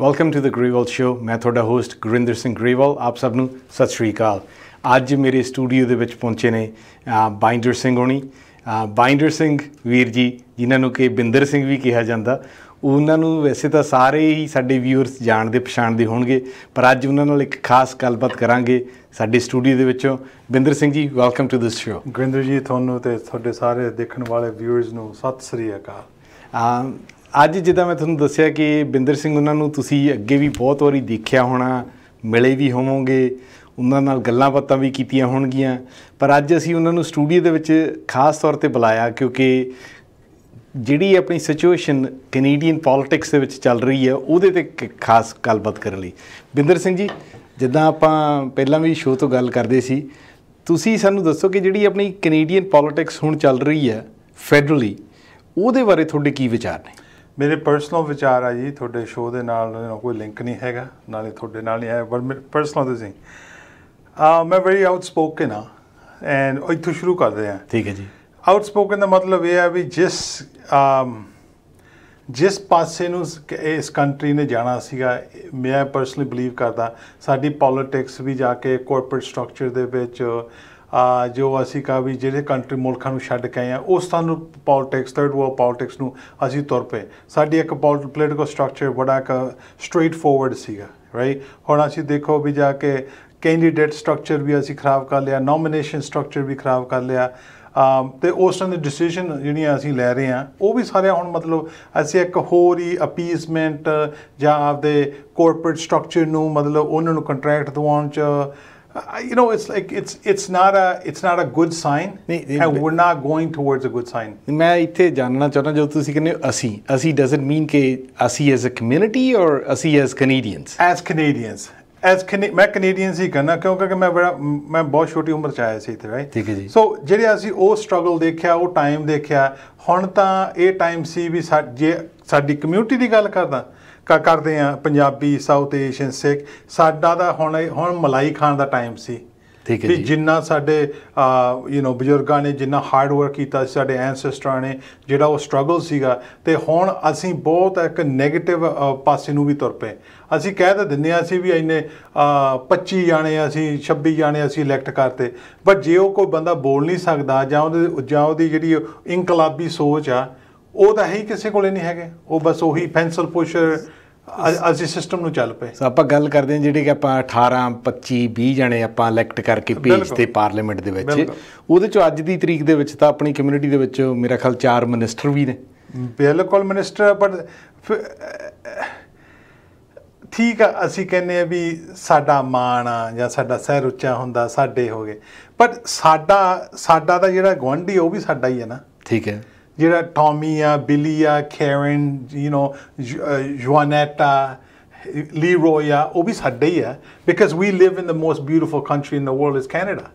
Welcome to the Grewal show ਮੈਂ ਤੁਹਾਡਾ host Gurinder Singh ਗ੍ਰੀਵਲ ਆਪ ਸਭ ਨੂੰ ਸਤਿ ਸ਼੍ਰੀ ਅਕਾਲ ਅੱਜ ਮੇਰੇ ਸਟੂਡੀਓ ਦੇ ਵਿੱਚ ਪਹੁੰਚੇ ਨੇ ਬਾਈਂਡਰ ਸਿੰਘ ਹੋਣੀ ਬਾਈਂਡਰ ਸਿੰਘ ਵੀਰ ਜੀ ਜਿਨ੍ਹਾਂ ਨੂੰ ਕਿ ਬਿੰਦਰ ਸਿੰਘ ਵੀ ਕਿਹਾ ਜਾਂਦਾ ਉਹਨਾਂ ਨੂੰ ਵੈਸੇ ਤਾਂ ਸਾਰੇ ਹੀ ਸਾਡੇ ਵਿਊਅਰਸ ਜਾਣਦੇ ਪਛਾਣਦੇ ਹੋਣਗੇ ਪਰ ਅੱਜ ਉਹਨਾਂ ਨਾਲ ਇੱਕ ਖਾਸ ਗੱਲਬਾਤ ਕਰਾਂਗੇ ਸਾਡੇ ਸਟੂਡੀਓ ਦੇ ਵਿੱਚੋਂ Binder Singh ji welcome to this show Gurinder ji ਤੁਹਾਨੂੰ ਤੇ ਤੁਹਾਡੇ ਸਾਰੇ ਦੇਖਣ ਵਾਲੇ ਵਿਊਅਰਸ ਨੂੰ ਸਤਿ ਸ੍ਰੀ ਅਕਾਲ ਅੱਜ ਜਿੱਦਾਂ ਮੈਂ ਤੁਹਾਨੂੰ ਦੱਸਿਆ ਕਿ ਬਿੰਦਰ ਸਿੰਘ ਉਹਨਾਂ ਨੂੰ ਤੁਸੀਂ ਅੱਗੇ ਵੀ ਬਹੁਤ ਵਾਰੀ ਦੇਖਿਆ ਹੋਣਾ ਮਿਲੇ ਵੀ ਹੋਵੋਗੇ ਉਹਨਾਂ ਨਾਲ ਗੱਲਾਂ ਬਾਤਾਂ ਵੀ ਕੀਤੀਆਂ ਹੋਣਗੀਆਂ ਪਰ ਅੱਜ ਅਸੀਂ ਉਹਨਾਂ ਨੂੰ ਸਟੂਡੀਓ ਦੇ ਵਿੱਚ ਖਾਸ ਤੌਰ ਤੇ ਬੁਲਾਇਆ ਕਿਉਂਕਿ ਜਿਹੜੀ ਆਪਣੀ ਸਿਚੁਏਸ਼ਨ ਕੈਨੇਡੀਅਨ ਪੋਲਿਟਿਕਸ ਦੇ ਵਿੱਚ ਚੱਲ ਰਹੀ ਹੈ ਉਹਦੇ ਤੇ ਖਾਸ ਗੱਲਬਾਤ ਕਰਨ ਲਈ ਬਿੰਦਰ ਸਿੰਘ ਜੀ ਜਿੱਦਾਂ ਆਪਾਂ ਪਹਿਲਾਂ ਵੀ ਸ਼ੋਅ ਤੋਂ ਗੱਲ ਕਰਦੇ ਸੀ ਤੁਸੀਂ ਸਾਨੂੰ ਦੱਸੋ ਕਿ ਜਿਹੜੀ ਆਪਣੀ ਕੈਨੇਡੀਅਨ ਪੋਲਿਟਿਕਸ ਹੁਣ ਚੱਲ ਰਹੀ ਹੈ ਫੈਡਰਲੀ ਉਹਦੇ ਬਾਰੇ ਤੁਹਾਡੇ ਕੀ ਵਿਚਾਰ ਨੇ ਮੇਰੇ ਪਰਸਨਲ ਵਿਚਾਰ ਆ ਜੀ ਤੁਹਾਡੇ ਸ਼ੋਅ ਦੇ ਨਾਲ ਕੋਈ ਲਿੰਕ ਨਹੀਂ ਹੈਗਾ ਨਾਲੇ ਤੁਹਾਡੇ ਨਾਲ ਨਹੀਂ ਹੈ ਬਟ ਪਰਸਨਲ ਤੁਸੀਂ ਆ ਮੈਂ ਵੈਰੀ ਆਊਟਸਪੋਕਨ ਆ ਐਂਡ ਉਹ ਤੋਂ ਸ਼ੁਰੂ ਕਰਦੇ ਆ ਠੀਕ ਹੈ ਜੀ ਆਊਟਸਪੋਕਨ ਦਾ ਮਤਲਬ ਇਹ ਹੈ ਵੀ ਜਿਸ ਜਿਸ ਪਾਸੇ ਨੂੰ ਇਸ ਕੰਟਰੀ ਨੇ ਜਾਣਾ ਸੀਗਾ ਮੈਂ ਪਰਸਨਲੀ ਬਲੀਵ ਕਰਦਾ ਸਾਡੀ ਪੋਲਿਟਿਕਸ ਵੀ ਜਾ ਕੇ ਕਾਰਪੋਰੇਟ ਸਟਰਕਚਰ ਦੇ ਵਿੱਚ ਆ ਜੋ ਅਸੀਂ ਕਾ ਵੀ ਜਿਹੜੇ ਕੰਟਰੀ ਮੁਲਕਾਂ ਨੂੰ ਛੱਡ ਕੇ ਆਏ ਆ ਉਸ ਨੂੰ ਪੋਲਿਟਿਕਸ ਥਰਡ ਵਰਲਡ ਪੋਲਿਟਿਕਸ ਨੂੰ ਅਸੀਂ ਤੁਰ ਪਏ ਸਾਡੀ ਇੱਕ ਪੋਲਿਟਿਕਲ ਸਟਰਕਚਰ ਬੜਾ ਇੱਕ ਸਟ੍ਰੇਟ ਫੋਰਵਰਡ ਸੀਗਾ ਰਾਈਟ ਹੁਣ ਅਸੀਂ ਦੇਖੋ ਵੀ ਜਾ ਕੇ ਕੈਂਡੀਡੇਟ ਸਟਰਕਚਰ ਵੀ ਅਸੀਂ ਖਰਾਬ ਕਰ ਲਿਆ ਨੋਮੀਨੇਸ਼ਨ ਸਟਰਕਚਰ ਵੀ ਖਰਾਬ ਕਰ ਲਿਆ ਤੇ ਉਸ ਤਰ੍ਹਾਂ ਦੇ ਡਿਸੀਜਨ ਜਿਹੜੀਆਂ ਅਸੀਂ ਲੈ ਰਹੇ ਆ ਉਹ ਵੀ ਸਾਰੇ ਹੁਣ ਮਤਲਬ ਅਸੀਂ ਇੱਕ ਹੋਰ ਹੀ ਅਪੀਸਮੈਂਟ ਜਾਂ ਆਪਦੇ ਕਾਰਪੋਰੇਟ ਸਟਰਕਚਰ ਨੂੰ ਮਤਲਬ ਉਹਨਾਂ ਨੂੰ ਕੰਟਰੈਕਟ ਦਿਵਾਉਣ ਚ you know, it's like it's it's not a it's not a good sign, and we're not going towards a good sign. ਮੈਂ ਇੱਥੇ ਜਾਨਣਾ ਚਾਹੁੰਦਾ ਜਦੋਂ ਤੁਸੀਂ ਕਹਿੰਦੇ ਅਸੀਂ ਅਸੀਂ ਡਸਨਟ ਮੀਨ ਕਿ ਅਸੀਂ ਐਜ਼ ਅ ਕਮਿਊਨਿਟੀ অর ਅਸੀਂ as Canadians as Canadians as ਮੈਂ ਕੈਨੇਡੀਅਨਸ ਹੀ ਕਹਿੰਦਾ ਕਿ ਮੈਂ ਬੜਾ ਮੈਂ ਬਹੁਤ ਛੋਟੀ ਉਮਰ ਚ ਆਇਆ ਸੀ ਇੱਥੇ ਰਾਈਟ ਠੀਕ ਹੈ ਜੀ ਸੋ ਜਿਹੜੇ ਅਸੀਂ ਉਹ ਸਟਰਗਲ ਦੇਖਿਆ ਉਹ ਟਾਈਮ ਦੇਖਿਆ ਹੁਣ ਤਾਂ ਇਹ ਟਾਈਮ ਸੀ ਵੀ ਜੇ ਸਾਡੀ ਕਮਿਊਨਿਟੀ ਦੀ ਗੱਲ ਕਰਦਾ ਕਰਦੇ ਆ ਪੰਜਾਬੀ ਸਾਊਥ ਏਸ਼ੀਅਨ ਸਿੱਖ ਸਾਡਾ ਦਾ ਹੁਣ ਹੁਣ ਮਲਾਈ ਖਾਣ ਦਾ ਟਾਈਮ ਸੀ ਠੀਕ ਹੈ ਜੀ ਜਿੰਨਾ ਸਾਡੇ ਯੂ نو ਬਜ਼ੁਰਗਾਂ ਨੇ ਜਿੰਨਾ ਹਾਰਡ ਵਰਕ ਕੀਤਾ ਸਾਡੇ ਐਂਸੈਸਟਰਾਂ ਨੇ ਜਿਹੜਾ ਉਹ ਸਟਰਗਲ ਸੀਗਾ ਤੇ ਹੁਣ ਅਸੀਂ ਬਹੁਤ ਇੱਕ 네ਗੇਟਿਵ ਪਾਸੇ ਨੂੰ ਵੀ ਤੁਰ ਪਏ ਅਸੀਂ ਕਹਿ ਤਾਂ ਦਿੰਨੇ ਆ ਅਸੀਂ ਵੀ ਇੰਨੇ 25 ਜਾਣੇ ਅਸੀਂ 26 ਜਾਣੇ ਅਸੀਂ ਇਲੈਕਟ ਕਰਤੇ ਬਟ ਜੇ ਉਹ ਕੋਈ ਬੰਦਾ ਬੋਲ ਨਹੀਂ ਸਕਦਾ ਜਾਂ ਉਹਦੇ ਜਾਂ ਉਹਦੀ ਜਿਹੜੀ ਇਨਕਲਾਬੀ ਸੋਚ ਆ ਉਹ ਤਾਂ ਹੈ ਹੀ ਕਿਸੇ ਕੋਲੇ ਨਹੀਂ ਹੈਗੇ ਉਹ ਬਸ ਉਹੀ ਪੈਨਸਲ ਪੁਸ਼ਰ ਅਸੀਂ ਸਿਸਟਮ ਨੂੰ ਚੱਲ ਪਏ ਸੋ ਆਪਾਂ ਗੱਲ ਕਰਦੇ ਹਾਂ ਜਿਹੜੇ ਕਿ ਆਪਾਂ 18 25 20 ਜਣੇ ਆਪਾਂ ਇਲੈਕਟ ਕਰਕੇ ਪੀਸ ਤੇ ਪਾਰਲੀਮੈਂਟ ਦੇ ਵਿੱਚ ਉਹਦੇ ਚੋਂ ਅੱਜ ਦੀ ਤਰੀਕ ਦੇ ਵਿੱਚ ਤਾਂ ਆਪਣੀ ਕਮਿਊਨਿਟੀ ਦੇ ਵਿੱਚ ਮੇਰਾ ਖਿਆਲ ਚਾਰ ਮਿਨਿਸਟਰ ਵੀ ਨੇ ਬਿਲਕੁਲ ਮਿਨਿਸਟਰ ਪਰ ਠੀਕ ਆ ਅਸੀਂ ਕਹਿੰਨੇ ਆ ਵੀ ਸਾਡਾ ਮਾਣ ਆ ਜਾਂ ਸਾਡਾ ਸਹਿਰ ਉੱਚਾ ਹੁੰਦਾ ਸਾਡੇ ਹੋਗੇ ਪਰ ਸਾਡਾ ਸਾਡਾ ਦਾ ਜਿਹੜਾ ਗਵੰਡੀ ਉਹ ਵੀ ਸਾਡਾ ਹੀ ਹੈ ਨਾ ਠੀਕ ਹੈ ਜਿਹੜਾ ਟੌਮੀ ਆ ਬਿਲੀ ਆ ਕੈਰਨ ਯੂ نو ਜੁਆਨੇਟਾ ਲੀਰੋਇ ਆ ਉਹ ਵੀ ਸਾਡੇ ਹੀ ਆ because we live in the most beautiful country in the world is Canada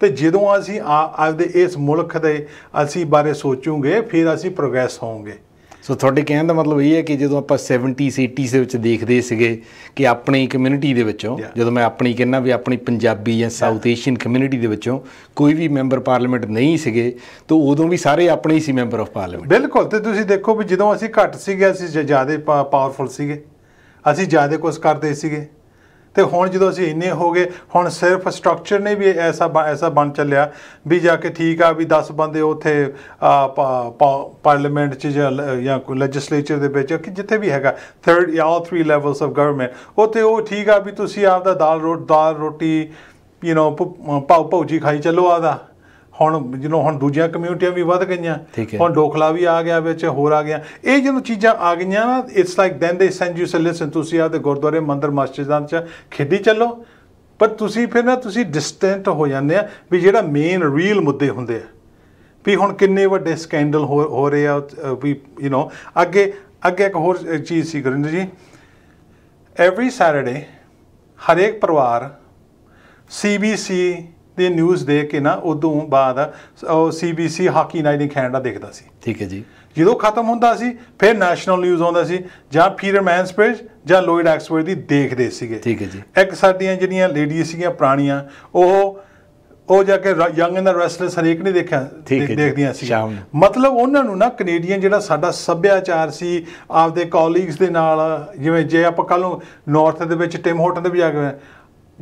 ਤੇ ਜਦੋਂ ਅਸੀਂ ਆਪਦੇ ਇਸ ਮੁਲਕ ਦੇ ਅਸੀਂ ਬਾਰੇ ਸੋਚੂਗੇ ਫਿਰ ਅਸੀਂ ਪ੍ਰੋਗਰੈਸ ਹੋਵਾਂਗੇ ਸੋ ਤੁਹਾਡੇ ਕਹਿਣ ਦਾ ਮਤਲਬ ਇਹ ਹੈ ਕਿ ਜਦੋਂ ਆਪਾਂ 70s 80s ਦੇ ਵਿੱਚ ਦੇਖਦੇ ਸੀਗੇ ਕਿ ਆਪਣੀ ਕਮਿਊਨਿਟੀ ਦੇ ਵਿੱਚੋਂ ਜਦੋਂ ਮੈਂ ਆਪਣੀ ਕਹਿੰਨਾ ਵੀ ਆਪਣੀ ਪੰਜਾਬੀ ਜਾਂ ਸਾਊਥ ਏਸ਼ੀਅਨ ਕਮਿਊਨਿਟੀ ਦੇ ਵਿੱਚੋਂ ਕੋਈ ਵੀ ਮੈਂਬਰ ਪਾਰਲੀਮੈਂਟ ਨਹੀਂ ਸੀਗੇ ਤਾਂ ਉਦੋਂ ਵੀ ਸਾਰੇ ਆਪਣੇ ਹੀ ਸੀ ਮੈਂਬਰ ਆਫ ਪਾਰਲੀਮੈਂਟ ਬਿਲਕੁਲ ਤੇ ਤੁਸੀਂ ਦੇਖੋ ਵੀ ਜਦੋਂ ਅਸੀਂ ਘੱਟ ਸੀਗੇ ਅਸੀਂ ਜ਼ਿਆਦਾ ਪਾਵਰਫੁਲ ਸੀਗੇ ਅਸੀਂ ਜ਼ਿਆਦਾ ਕੁਝ ਕਰਦੇ ਸੀਗੇ ਤੇ ਹੁਣ ਜਦੋਂ ਅਸੀਂ ਇੰਨੇ ਹੋ ਗਏ ਹੁਣ ਸਿਰਫ ਸਟਰਕਚਰ ਨੇ ਵੀ ਐਸਾ ਐਸਾ ਬਣ ਚੱਲਿਆ ਵੀ ਜਾ ਕੇ ਠੀਕ ਆ ਵੀ 10 ਬੰਦੇ ਉੱਥੇ ਪਾਰਲੀਮੈਂਟ 'ਚ ਜਾਂ ਕੋ ਲੈਜਿਸਲੇਚਰ ਦੇ ਵਿੱਚ ਜਿੱਥੇ ਵੀ ਹੈਗਾ third all 3 levels of government ਉੱਥੇ ਉਹ ਠੀਕ ਆ ਵੀ ਤੁਸੀਂ ਆਪ ਦਾ ਦਾਲ ਰੋਟ ਦਾਲ ਰੋਟੀ ਯੂ نو ਪਾਉ ਪਾਉ ਜੀ ਖਾਈ ਚੱਲੋ ਆਦਾ ਹੁਣ ਜਿਹਨੂੰ ਹੁਣ ਦੂਜੀਆਂ ਕਮਿਊਨਿਟੀਆਂ ਵੀ ਵੱਧ ਗਈਆਂ ਹੁਣ ਡੋਖਲਾ ਵੀ ਆ ਗਿਆ ਵਿੱਚ ਹੋਰ ਆ ਗਿਆ ਇਹ ਜਿਹਨੂੰ ਚੀਜ਼ਾਂ ਆ ਗਈਆਂ ਨਾ it's like then they send you cells ਤੁਸੀਂ ਦੇ ਗੁਰਦੁਆਰੇ ਮੰਦਰ ਮਸਜਿਦਾਂ 'ਚ ਖੇਡੀ ਚੱਲੋ ਪਰ ਤੁਸੀਂ ਫਿਰ ਨਾ ਤੁਸੀਂ ਡਿਸਟੈਂਟ ਹੋ ਜਾਂਦੇ ਆ ਵੀ ਜਿਹੜਾ ਮੇਨ ਰੀਅਲ ਮੁੱਦੇ ਹੁੰਦੇ ਆ ਵੀ ਹੁਣ ਕਿੰਨੇ ਵੱਡੇ ਸਕੈਂਡਲ ਹੋ ਰਹੇ ਆ ਵੀ ਯੂ نو ਅੱਗੇ ਅੱਗੇ ਇੱਕ ਹੋਰ ਚੀਜ਼ ਸੀ ਗੁਰਿੰਦਰ ਜੀ ਐਵਰੀ ਸੈਟਰਡੇ ਹਰੇਕ ਪਰਿਵਾਰ ਸੀਬੀਸੀ ਤੇ ਨਿਊਜ਼ ਦੇਖ ਕੇ ਨਾ ਉਦੋਂ ਬਾਅਦ ਉਹ CBC hockey night in Canada ਦੇਖਦਾ ਸੀ ਠੀਕ ਹੈ ਜੀ ਜਦੋਂ ਖਤਮ ਹੁੰਦਾ ਸੀ ਫਿਰ ਨੈਸ਼ਨਲ ਨਿਊਜ਼ ਆਉਂਦਾ ਸੀ ਜਾਂ ਪੀਟਰ ਮੈਨਸਪ੍ਰੇਜ ਜਾਂ ਲੋਇਡ ਐਕਸਪਰਟ ਦੀ ਦੇਖਦੇ ਸੀਗੇ ਠੀਕ ਹੈ ਜੀ ਇੱਕ ਸਾਡੀਆਂ ਜਿਹੜੀਆਂ ਲੇਡੀਜ਼ ਸੀਗੀਆਂ ਪੁਰਾਣੀਆਂ ਉਹ ਉਹ ਜਾ ਕੇ ਯੰਗ ਐਂਡ ਦਾ ਰੈਸਲਰਸ ਹਰੇਕ ਨੇ ਦੇਖਿਆ ਦੇਖਦੀਆਂ ਸੀ ਮਤਲਬ ਉਹਨਾਂ ਨੂੰ ਨਾ ਕੈਨੇਡੀਅਨ ਜਿਹੜਾ ਸਾਡਾ ਸੱਭਿਆਚਾਰ ਸੀ ਆਪਦੇ ਕੋਲੀਗਸ ਦੇ ਨਾਲ ਜਿਵੇਂ ਜੇ ਆਪਾਂ ਕੱਲ ਨੂੰ ਨਾਰਥ ਦੇ ਵਿੱਚ ਟਿਮ ਹੋਟਲ ਦੇ ਵੀ ਜਾ ਕੇ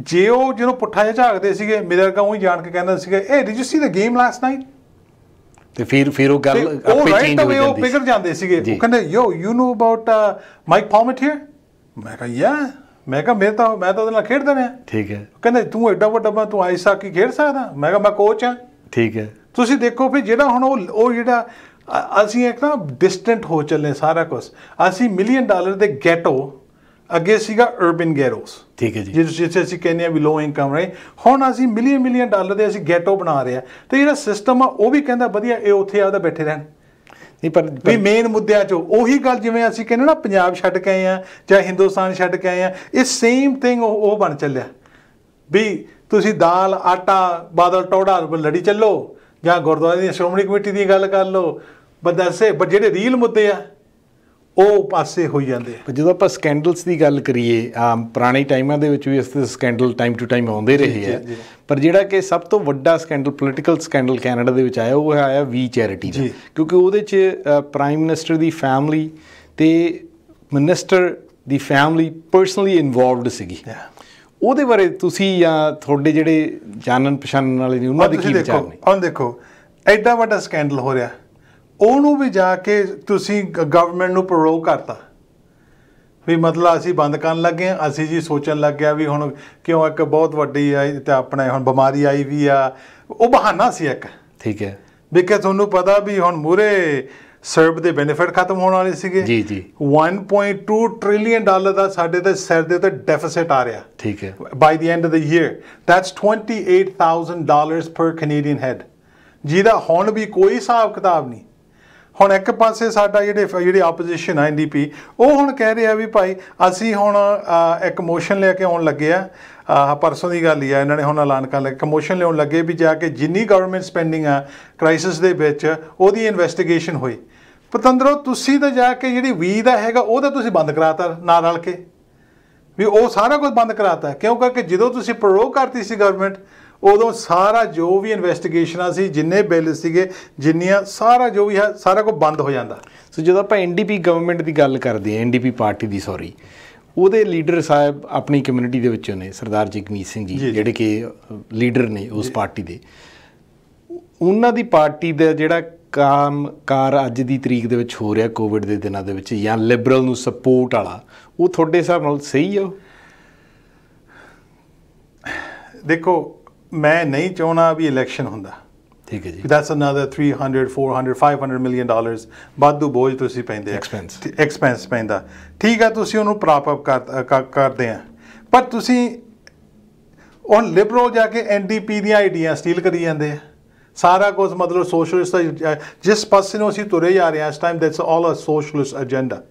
ਜੇ ਉਹ ਜਿਹਨੂੰ ਪੁੱਠਾ ਜਿਹਾ ਝਾਕਦੇ ਸੀਗੇ ਮੇਰੇ ਗਾਉਂ ਹੀ ਜਾਣ ਕੇ ਕਹਿੰਦਾ ਸੀਗਾ ਇਹ did you see the game last night ਤੇ ਫਿਰ ਫਿਰ ਉਹ ਗੱਲ ਆਪੇ ਚੇਂਜ ਹੋ ਜਾਂਦੀ ਉਹ ਪਿਗਰ ਜਾਂਦੇ ਸੀਗੇ ਉਹ ਕਹਿੰਦੇ yo you know about Mike Palmateer here ਮੈਂ ਕਹਾਂ ਯਾ ਮੈਂ ਕਹਾਂ ਮੈਂ ਤਾਂ ਮੈਂ ਤਾਂ ਉਹਦੇ ਨਾਲ ਖੇਡਦਾ ਰਿਹਾ ਠੀਕ ਹੈ ਕਹਿੰਦੇ ਤੂੰ ਐਡਾ ਵੱਡਾ ਮੈਂ ਤੂੰ ਆਈਸ ਕੀ ਖੇਡ ਸਕਦਾ ਮੈਂ ਕਹਾਂ ਮੈਂ ਕੋਚ ਹਾਂ ਠੀਕ ਹੈ ਤੁਸੀਂ ਦੇਖੋ ਫਿਰ ਜਿਹੜਾ ਹੁਣ ਉਹ ਉਹ ਜਿਹੜਾ ਅਸੀਂ ਇੱਕ ਨਾ ਡਿਸਟੈਂਟ ਹੋ ਚੱਲੇ ਸਾਰਾ ਕੁਝ ਅਸੀਂ ਮਿਲੀਅਨ ਡਾਲਰ ਦੇ ਗੈਟੋ ਅੱਗੇ ਸੀਗਾ ਅਰਬਨ ਗੈਰੋਸ ਠੀਕ ਹੈ ਜੀ ਜਿਸ ਜਿਸ ਅਸੀਂ ਕਹਿੰਦੇ ਆ ਵੀ ਲੋ ਇਨਕਮ ਰਹੇ ਹੁਣ ਅਸੀਂ ਮਿਲੀਅਨ ਮਿਲੀਅਨ ਡਾਲਰ ਦੇ ਅਸੀਂ ਗੈਟੋ ਬਣਾ ਰਹੇ ਆ ਤੇ ਜਿਹੜਾ ਸਿਸਟਮ ਆ ਉਹ ਵੀ ਕਹਿੰਦਾ ਵਧੀਆ ਇਹ ਉੱਥੇ ਆਪਦਾ ਬੈਠੇ ਰਹਿਣ ਨਹੀਂ ਪਰ ਵੀ ਮੇਨ ਮੁੱਦਿਆਂ 'ਚ ਉਹੀ ਗੱਲ ਜਿਵੇਂ ਅਸੀਂ ਕਹਿੰਦੇ ਨਾ ਪੰਜਾਬ ਛੱਡ ਕੇ ਆਏ ਆ ਜਾਂ ਹਿੰਦੁਸਤਾਨ ਛੱਡ ਕੇ ਆਏ ਆ ਇਹ ਸੇਮ ਥਿੰਗ ਉਹ ਬਣ ਚੱਲਿਆ ਵੀ ਤੁਸੀਂ ਦਾਲ ਆਟਾ ਬਾਦਲ ਟੋੜਾ ਲੜੀ ਚੱਲੋ ਜਾਂ ਗੁਰਦੁਆਰੇ ਦੀ ਸ਼੍ਰੋਮਣੀ ਕਮੇਟੀ ਦੀ ਗੱਲ ਕਰ ਲਓ ਬੰਦਾ ਸੇ ਜਿਹੜੇ ਰੀਲ ਮੁੱਦੇ ਆ ਉਹ ਪਾਸੇ ਹੋਈ ਜਾਂਦੇ ਆ ਜਦੋਂ ਆਪਾਂ ਸਕੈਂਡਲਸ ਦੀ ਗੱਲ ਕਰੀਏ ਆ ਪੁਰਾਣੇ ਟਾਈਮਾਂ ਦੇ ਵਿੱਚ ਵੀ ਇਸ ਤੇ ਸਕੈਂਡਲ ਟਾਈਮ ਟੂ ਟਾਈਮ ਆਉਂਦੇ ਰਹੇ ਆ ਪਰ ਜਿਹੜਾ ਕਿ ਸਭ ਤੋਂ ਵੱਡਾ ਸਕੈਂਡਲ ਪੋਲਿਟੀਕਲ ਸਕੈਂਡਲ ਕੈਨੇਡਾ ਦੇ ਵਿੱਚ ਆਇਆ ਉਹ ਆਇਆ ਵੀ ਚੈਰਿਟੀ ਦਾ ਕਿਉਂਕਿ ਉਹਦੇ 'ਚ ਪ੍ਰਾਈਮ ਮਿਨਿਸਟਰ ਦੀ ਫੈਮਿਲੀ ਤੇ ਮਿਨਿਸਟਰ ਦੀ ਫੈਮਿਲੀ ਪਰਸਨਲੀ ਇਨਵੋਲਵਡ ਸੀਗੀ ਉਹਦੇ ਬਾਰੇ ਤੁਸੀਂ ਜਾਂ ਤੁਹਾਡੇ ਜਿਹੜੇ ਜਾਣਨ ਪਛਾਣਨ ਵਾਲੇ ਨੇ ਉਹਨਾਂ ਦੇ ਕੀ ਵਿਚਾਰ ਨੇ ਹੁਣ ਦੇਖੋ ਐਡਾ ਵੱਡਾ ਸਕੈਂਡਲ ਹੋ ਰਿਹਾ ਉਹਨੂੰ ਵੀ ਜਾ ਕੇ ਤੁਸੀਂ ਗਵਰਨਮੈਂਟ ਨੂੰ ਪ੍ਰੋਵੋਕ ਕਰਤਾ ਵੀ ਮਤਲਬ ਅਸੀਂ ਬੰਦ ਕਰਨ ਲੱਗੇ ਆ ਅਸੀਂ ਜੀ ਸੋਚਣ ਲੱਗ ਗਿਆ ਵੀ ਹੁਣ ਕਿਉਂ ਇੱਕ ਬਹੁਤ ਵੱਡੀ ਆਈ ਤੇ ਆਪਣੇ ਹੁਣ ਬਿਮਾਰੀ ਆਈ ਵੀ ਆ ਉਹ ਬਹਾਨਾ ਸੀ ਇੱਕ ਠੀਕ ਹੈ ਵੀ ਕਿ ਤੁਹਾਨੂੰ ਪਤਾ ਵੀ ਹੁਣ ਮੂਰੇ ਸਰਬ ਦੇ ਬੈਨੀਫਿਟ ਖਤਮ ਹੋਣ ਵਾਲੇ ਸੀਗੇ ਜੀ ਜੀ 1.2 ਟ੍ਰਿਲੀਅਨ ਡਾਲਰ ਦਾ ਸਾਡੇ ਤੇ ਸਿਰ ਦੇ ਤੇ ਡੈਫਿਸਿਟ ਆ ਰਿਹਾ ਠੀਕ ਹੈ by the end of the year that's 28000 dollars ਪਰ ਕੈਨੇਡੀਅਨ ਹੈਡ ਜਿਹਦਾ ਹੁਣ ਵੀ ਕੋਈ ਹਿਸਾਬ ਕਿਤਾਬ ਨਹੀਂ ਹੁਣ ਇੱਕ ਪਾਸੇ ਸਾਡਾ ਜਿਹੜੇ ਜਿਹੜੀ ਆਪੋਜੀਸ਼ਨ ਆ ਐਨਡੀਪੀ ਉਹ ਹੁਣ ਕਹਿ ਰਿਹਾ ਵੀ ਭਾਈ ਅਸੀਂ ਹੁਣ ਇੱਕ ਮੋਸ਼ਨ ਲੈ ਕੇ ਆਉਣ ਲੱਗੇ ਆ ਆ ਪਰਸੋਂ ਦੀ ਗੱਲ ਹੀ ਆ ਇਹਨਾਂ ਨੇ ਹੁਣ ਐਲਾਨ ਕਰ ਲਿਆ ਮੋਸ਼ਨ ਲੈਉਣ ਲੱਗੇ ਵੀ ਜਾ ਕੇ ਜਿੰਨੀ ਗਵਰਨਮੈਂਟ ਸਪੈਂਡਿੰਗ ਆ ਕ੍ਰਾਈਸਿਸ ਦੇ ਵਿੱਚ ਉਹਦੀ ਇਨਵੈਸਟੀਗੇਸ਼ਨ ਹੋਈ ਪਤੰਦਰੋ ਤੁਸੀਂ ਤਾਂ ਜਾ ਕੇ ਜਿਹੜੀ ਵੀ ਦਾ ਹੈਗਾ ਉਹ ਤਾਂ ਤੁਸੀਂ ਬੰਦ ਕਰਾਤਾ ਨਾਲ ਰਲ ਕੇ ਵੀ ਉਹ ਸਾਰਾ ਕੁਝ ਬੰਦ ਕਰਾਤਾ ਕਿਉਂ ਕਰਕੇ ਜਦੋਂ ਤੁਸੀਂ ਪ੍ਰੋਗ ਕਰਤੀ ਸੀ ਗਵਰਨਮੈਂਟ ਉਦੋਂ ਸਾਰਾ ਜੋ ਵੀ ਇਨਵੈਸਟੀਗੇਸ਼ਨਾਂ ਸੀ ਜਿੰਨੇ ਬਿੱਲ ਸੀਗੇ ਜਿੰਨੀਆਂ ਸਾਰਾ ਜੋ ਵੀ ਹੈ ਸਾਰਾ ਕੁਝ ਬੰਦ ਹੋ ਜਾਂਦਾ ਸੋ ਜਦੋਂ ਆਪਾਂ ਐਨਡੀਪੀ ਗਵਰਨਮੈਂਟ ਦੀ ਗੱਲ ਕਰਦੇ ਆ ਐਨਡੀਪੀ ਪਾਰਟੀ ਦੀ ਸੌਰੀ ਉਹਦੇ ਲੀਡਰ ਸਾਹਿਬ ਆਪਣੀ ਕਮਿਊਨਿਟੀ ਦੇ ਵਿੱਚੋਂ ਨੇ ਸਰਦਾਰ ਜਗਮੀਤ ਸਿੰਘ ਜੀ ਜਿਹੜੇ ਕਿ ਲੀਡਰ ਨੇ ਉਸ ਪਾਰਟੀ ਦੇ ਉਹਨਾਂ ਦੀ ਪਾਰਟੀ ਦਾ ਜਿਹੜਾ ਕੰਮ ਕਾਰ ਅੱਜ ਦੀ ਤਰੀਕ ਦੇ ਵਿੱਚ ਹੋ ਰਿਹਾ ਕੋਵਿਡ ਦੇ ਦਿਨਾਂ ਦੇ ਵਿੱਚ ਜਾਂ ਲਿਬਰਲ ਨੂੰ ਸਪੋਰਟ ਵਾਲਾ ਉਹ ਤੁਹਾਡੇ ਹਿਸਾਬ ਨਾਲ ਸਹੀ ਆ ਦੇਖੋ ਮੈਂ ਨਹੀਂ ਚਾਹਣਾ ਵੀ ਇਲੈਕਸ਼ਨ ਹੁੰਦਾ ਠੀਕ ਹੈ ਜੀ ਦੈਟਸ ਅਨਦਰ 300 400 500 ਮਿਲੀਅਨ ਡਾਲਰਸ ਬਾਦੂ ਬੋਝ ਤੁਸੀਂ ਪੈਂਦੇ ਐਕਸਪੈਂਸ ਐਕਸਪੈਂਸ ਪੈਂਦਾ ਠੀਕ ਹੈ ਤੁਸੀਂ ਉਹਨੂੰ ਪ੍ਰਾਪ ਅਪ ਕਰਦੇ ਆ ਪਰ ਤੁਸੀਂ ਉਹ ਲਿਬਰਲ ਜਾ ਕੇ ਐਨਡੀਪੀ ਦੀਆਂ ਆਈਡੀਆਂ ਸਟੀਲ ਕਰੀ ਜਾਂਦੇ ਆ ਸਾਰਾ ਕੁਝ ਮਤਲਬ ਸੋਸ਼ਲਿਸਟ ਜਿਸ ਪਾਸੇ ਨੂੰ ਅਸੀਂ ਤੁਰੇ ਜਾ ਰਹੇ ਆ ਇਸ time that's all a socialist agenda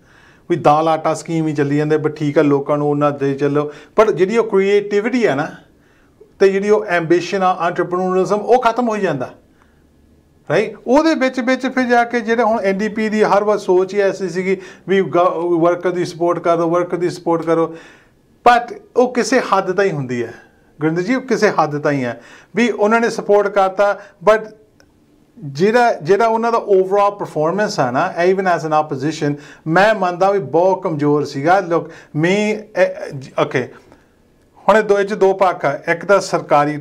ਵੀ ਦਾਲ ਆਟਾ ਸਕੀਮ ਹੀ ਚੱਲੀ ਜਾਂਦੇ ਬਟ ਠੀਕ ਆ ਲੋਕਾਂ ਨੂੰ ਉਹਨਾਂ ਦੇ ਚੱਲੋ ਪਰ ਜਿਹੜੀ ਉਹ ਕ੍ਰੀਏਟੀਵਿਟੀ ਆ ਨਾ ਤੇ ਜਿਹੜੀ ਉਹ ਐਂਬੀਸ਼ਨ ਆ ਐਂਟਰਪ੍ਰੀਨਰਿਜ਼ਮ ਉਹ ਖਤਮ ਹੋ ਜਾਂਦਾ ਰਾਈਟ ਉਹਦੇ ਵਿੱਚ ਵਿੱਚ ਫਿਰ ਜਾ ਕੇ ਜਿਹੜੇ ਹੁਣ ਐਨਡੀਪੀ ਦੀ ਹਰ ਵਾਰ ਸੋਚ ਹੀ ਐਸੀ ਸੀਗੀ ਵੀ ਵਰਕਰ ਦੀ ਸਪੋਰਟ ਕਰੋ ਵਰਕਰ ਦੀ ਸਪੋਰਟ ਕਰੋ ਬਟ ਉਹ ਕਿਸੇ ਹੱਦ ਤਾਈਂ ਹੁੰਦੀ ਹੈ ਗੁਰਿੰਦਰ ਜੀ ਕਿਸੇ ਹੱਦ ਤਾਈਂ ਹੈ ਵੀ ਉਹਨਾਂ ਨੇ ਸਪੋਰਟ ਕਰਤਾ ਬਟ ਜਿਹੜਾ ਜਿਹੜਾ ਉਹਨਾਂ ਦਾ ਓਵਰਆਲ ਪਰਫਾਰਮੈਂਸ ਆ ਨਾ ਇਵਨ ਐਸ ਐਨ ਆਪੋਜੀਸ਼ਨ ਮੈਂ ਮੰਨਦਾ ਵੀ ਬਹੁਤ ਕਮਜ਼ੋਰ ਸੀਗਾ ਲੁੱਕ ਮੀ ਓਕੇ ਹੁਣ ਇਹ ਦੋ ਦੋ ਪੱਖ ਆ ਇੱਕ ਤਾਂ ਸਰਕਾਰੀ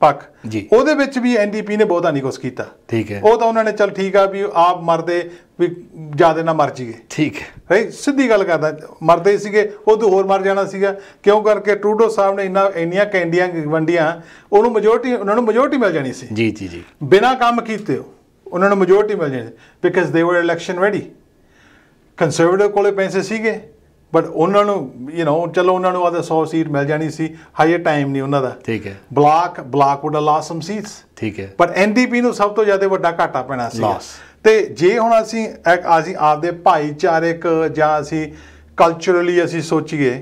ਪੱਖ ਜੀ ਉਹਦੇ ਵਿੱਚ ਵੀ ਐਨਡੀਪੀ ਨੇ ਬਹੁਤਾ ਨਹੀਂ ਕੁਝ ਕੀਤਾ ਠੀਕ ਹੈ ਉਹ ਤਾਂ ਉਹਨਾਂ ਨੇ ਚਲ ਠੀਕ ਆ ਵੀ ਆਪ ਮਰਦੇ ਵੀ ਜਿਆਦਾ ਨਾ ਮਰ ਜੀਏ ਠੀਕ ਹੈ ਰਾਈਟ ਸਿੱਧੀ ਗੱਲ ਕਰਦਾ ਮਰਦੇ ਸੀਗੇ ਤੋਂ ਹੋਰ ਮਰ ਜਾਣਾ ਸੀਗਾ ਕਿਉਂ ਕਰਕੇ ਟਰੂਡੋ ਸਾਹਿਬ ਨੇ ਇੰਨਾ ਇੰਨੀਆਂ ਕੈਂਡੀਆਂ ਵੰਡੀਆਂ ਉਹਨੂੰ ਮੈਜੋਰਟੀ ਉਹਨਾਂ ਨੂੰ ਮੈਜੋਰਟੀ ਮਿਲ ਜਾਣੀ ਸੀ ਜੀ ਜੀ ਜੀ ਬਿਨਾ ਕੰਮ ਕੀਤੇ ਉਹਨਾਂ ਨੂੰ ਮੈਜੋਰਟੀ ਮਿਲ ਜਾਣੀ ਬਿਕਾਜ਼ ਦੇ ਵਰ ਇਲੈਕਸ਼ਨ ਰੈਡੀ ਕੰਸਰਵੇਟਿਵ ਕੋਲੇ ਪੈਸੇ ਸੀਗੇ ਬਟ ਉਹਨਾਂ ਨੂੰ ਯੂ نو ਚਲੋ ਉਹਨਾਂ ਨੂੰ ਆਦਾ 100 ਸੀਟ ਮਿਲ ਜਾਣੀ ਸੀ ਹਾਇਰ ਟਾਈਮ ਨਹੀਂ ਉਹਨਾਂ ਦਾ ਠੀਕ ਹੈ block block would lose some seats ਠੀਕ ਹੈ ਬਟ ਐਨਡੀਪੀ ਨੂੰ ਸਭ ਤੋਂ ਜ਼ਿਆਦਾ ਵੱਡਾ ਘਾਟਾ ਪੈਣਾ ਸੀ ਤੇ ਜੇ ਹੁਣ ਅਸੀਂ ਅਸੀਂ ਆਪਦੇ ਭਾਈਚਾਰਕ ਜਾਂ ਅਸੀਂ ਕਲਚਰਲੀ ਅਸੀਂ ਸੋਚੀਏ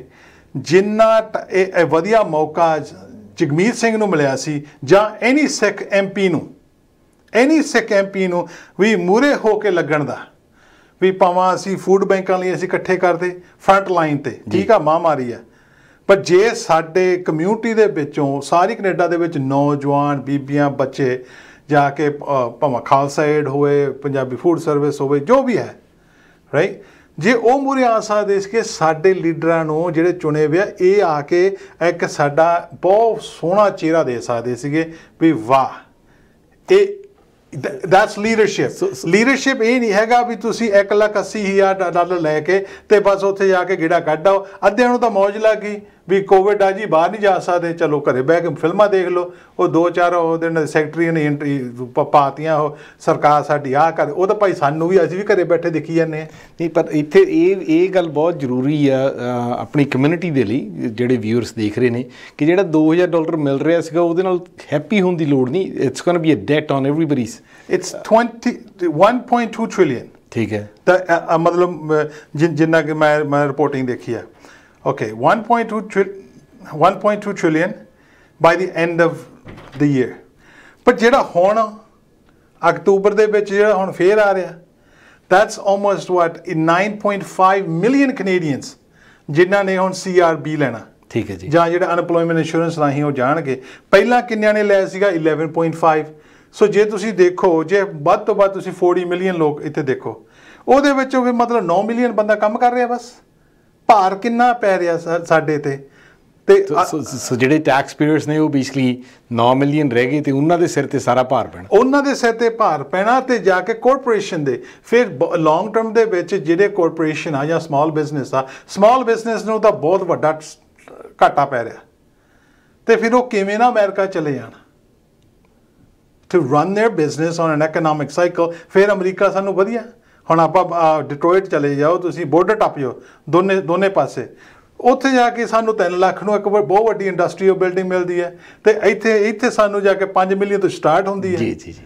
ਜਿੰਨਾ ਇਹ ਵਧੀਆ ਮੌਕਾ ਜਗਮੀਤ ਸਿੰਘ ਨੂੰ ਮਿਲਿਆ ਸੀ ਜਾਂ ਐਨੀ ਸਿੱਖ ਐਮਪੀ ਨੂੰ ਐਨੀ ਸਿੱਖ ਐਮਪੀ ਨੂੰ ਵੀ ਮੂਰੇ ਹੋ ਕੇ ਲੱਗਣ ਦਾ ਵੀ ਪਾਵਾਂ ਅਸੀਂ ਫੂਡ ਬੈਂਕਾਂ ਲਈ ਅਸੀਂ ਇਕੱਠੇ ਕਰਦੇ ਫਰੰਟ ਲਾਈਨ ਤੇ ਠੀਕ ਆ ਮਹਾਮਾਰੀ ਆ ਪਰ ਜੇ ਸਾਡੇ ਕਮਿਊਨਿਟੀ ਦੇ ਵਿੱਚੋਂ ਸਾਰੀ ਕੈਨੇਡਾ ਦੇ ਵਿੱਚ ਨੌਜਵਾਨ ਬੀਬੀਆਂ ਬੱਚੇ ਜਾ ਕੇ ਭਾਵੇਂ ਖਾਲਸਾ ਏਡ ਹੋਵੇ ਪੰਜਾਬੀ ਫੂਡ ਸਰਵਿਸ ਹੋਵੇ ਜੋ ਵੀ ਹੈ ਰਾਈਟ ਜੇ ਉਹ ਮੂਰੇ ਆ ਸਕਦੇ ਇਸ ਸਾਡੇ ਲੀਡਰਾਂ ਨੂੰ ਜਿਹੜੇ ਚੁਣੇ ਵਿਆ ਇਹ ਆ ਕੇ ਇੱਕ ਸਾਡਾ ਬਹੁਤ ਸੋਹਣਾ ਚਿਹਰਾ ਦੇ ਸਕਦੇ ਸੀਗੇ ਵੀ ਵਾਹ ਇਹ ਦੈਟਸ ਲੀਡਰਸ਼ਿਪ ਲੀਡਰਸ਼ਿਪ ਇਹ ਨਹੀਂ ਹੈਗਾ ਵੀ ਤੁਸੀਂ 1 ਲੱਖ 80 ਹਜ਼ਾਰ ਡਾਲਰ ਲੈ ਕੇ ਤੇ ਬਸ ਉੱਥੇ ਜਾ ਕੇ ਗਿੜਾ ਕੱਢ ਆਓ ਅੱਧਿਆਂ ਨੂੰ ਤਾਂ ਮौज ਲੱਗ ਗਈ ਵੀ ਕੋਵਿਡ ਆ ਜੀ ਬਾਹਰ ਨਹੀਂ ਜਾ ਸਕਦੇ ਚਲੋ ਘਰੇ ਬਹਿ ਕੇ ਫਿਲਮਾਂ ਦੇਖ ਲਓ ਉਹ ਦੋ ਚਾਰ ਉਹ ਦਿਨ ਸੈਕਟਰੀ ਨੇ ਐਂਟਰੀ ਪਾਤੀਆਂ ਉਹ ਸਰਕਾਰ ਸਾਡੀ ਆ ਕਰ ਉਹ ਤਾਂ ਭਾਈ ਸਾਨੂੰ ਵੀ ਅਸੀਂ ਵੀ ਘਰੇ ਬੈਠੇ ਦੇਖੀ ਜਾਂਦੇ ਆ ਨਹੀਂ ਪਰ ਇੱਥੇ ਇਹ ਇਹ ਗੱਲ ਬਹੁਤ ਜ਼ਰੂਰੀ ਆ ਆਪਣੀ ਕਮਿਊਨਿਟੀ ਦੇ ਲਈ ਜਿਹੜੇ ਵਿਊਅਰਸ ਦੇਖ ਰਹੇ ਨੇ ਕਿ ਜਿਹੜਾ 2000 ਡਾਲਰ ਮਿਲ ਰਿਹਾ ਸੀਗਾ ਉਹਦੇ ਨਾਲ ਹੈਪੀ ਹੋਣ ਦੀ ਲੋੜ ਨਹੀਂ it's going to be a debt on everybody's it's 20 1.2 trillion ਠੀਕ ਹੈ ਤਾਂ ਮਤਲਬ ਜਿੰਨਾ ਕਿ ਮੈਂ ਮੈਂ ਰਿਪੋਰਟਿੰਗ ਦੇਖੀ ਆ Okay, 1.2 tri trillion by the end of the year. But ਜਿਹੜਾ ਹੁਣ ਅਕਤੂਬਰ ਦੇ ਵਿੱਚ ਜਿਹੜਾ ਹੁਣ ਫੇਰ ਆ ਰਿਹਾ that's almost what 9.5 million Canadians ਜਿਨ੍ਹਾਂ ਨੇ ਹੁਣ CRB ਲੈਣਾ ਠੀਕ ਹੈ ਜੀ ਜਾਂ ਜਿਹੜਾ ਅਨਪਲੋਇਮੈਂਟ ਇੰਸ਼ੋਰੈਂਸ ਰਾਹੀਂ ਉਹ ਜਾਣਗੇ ਪਹਿਲਾਂ ਕਿੰਨਿਆਂ ਨੇ ਲਿਆ ਸੀਗਾ 11.5 ਸੋ ਜੇ ਤੁਸੀਂ ਦੇਖੋ ਜੇ ਵੱਧ ਤੋਂ ਵੱਧ ਤੁਸੀਂ 40 ਮਿਲੀਅਨ ਲੋਕ ਇੱਥੇ ਦੇਖੋ ਉਹਦੇ ਵਿੱਚੋਂ ਵੀ ਮਤਲਬ 9 ਮਿਲੀਅਨ ਬੰਦਾ ਕੰਮ ਕਰ ਰਿਹਾ ਬਸ ਭਾਰ ਕਿੰਨਾ ਪੈ ਰਿਹਾ ਸਾਡੇ ਤੇ ਤੇ ਜਿਹੜੇ ਟੈਕਸ ਪੇਅਰਸ ਨੇ ਉਹ ਬੇਸਿਕਲੀ 9 ਮਿਲੀਅਨ ਰਹਿ ਗਏ ਤੇ ਉਹਨਾਂ ਦੇ ਸਿਰ ਤੇ ਸਾਰਾ ਭਾਰ ਪੈਣਾ ਉਹਨਾਂ ਦੇ ਸਿਰ ਤੇ ਭਾਰ ਪੈਣਾ ਤੇ ਜਾ ਕੇ ਕਾਰਪੋਰੇਸ਼ਨ ਦੇ ਫਿਰ ਲੌਂਗ ਟਰਮ ਦੇ ਵਿੱਚ ਜਿਹੜੇ ਕਾਰਪੋਰੇਸ਼ਨ ਆ ਜਾਂ ਸਮਾਲ ਬਿਜ਼ਨਸ ਆ ਸਮਾਲ ਬਿਜ਼ਨਸ ਨੂੰ ਤਾਂ ਬਹੁਤ ਵੱਡਾ ਘਾਟਾ ਪੈ ਰਿਹਾ ਤੇ ਫਿਰ ਉਹ ਕਿਵੇਂ ਨਾ ਅਮਰੀਕਾ ਚਲੇ ਜਾਣ to run their business on an economic cycle ਫਿਰ ਅਮਰੀਕਾ ਸਾਨੂੰ ਵਧੀਆ ਹੁਣ ਆਪਾਂ ਡਿਟਰੋਇਟ ਚਲੇ ਜਾਓ ਤੁਸੀਂ ਬਾਰਡਰ ਟੱਪ ਜਾਓ ਦੋਨੇ ਦੋਨੇ ਪਾਸੇ ਉੱਥੇ ਜਾ ਕੇ ਸਾਨੂੰ 3 ਲੱਖ ਨੂੰ ਇੱਕ ਬਹੁਤ ਵੱਡੀ ਇੰਡਸਟਰੀ ਆਫ ਬਿਲਡਿੰਗ ਮਿਲਦੀ ਹੈ ਤੇ ਇੱਥੇ ਇੱਥੇ ਸਾਨੂੰ ਜਾ ਕੇ 5 ਮਿਲੀਅਨ ਤੋਂ ਸਟਾਰਟ ਹੁੰਦੀ ਹੈ ਜੀ ਜੀ ਜੀ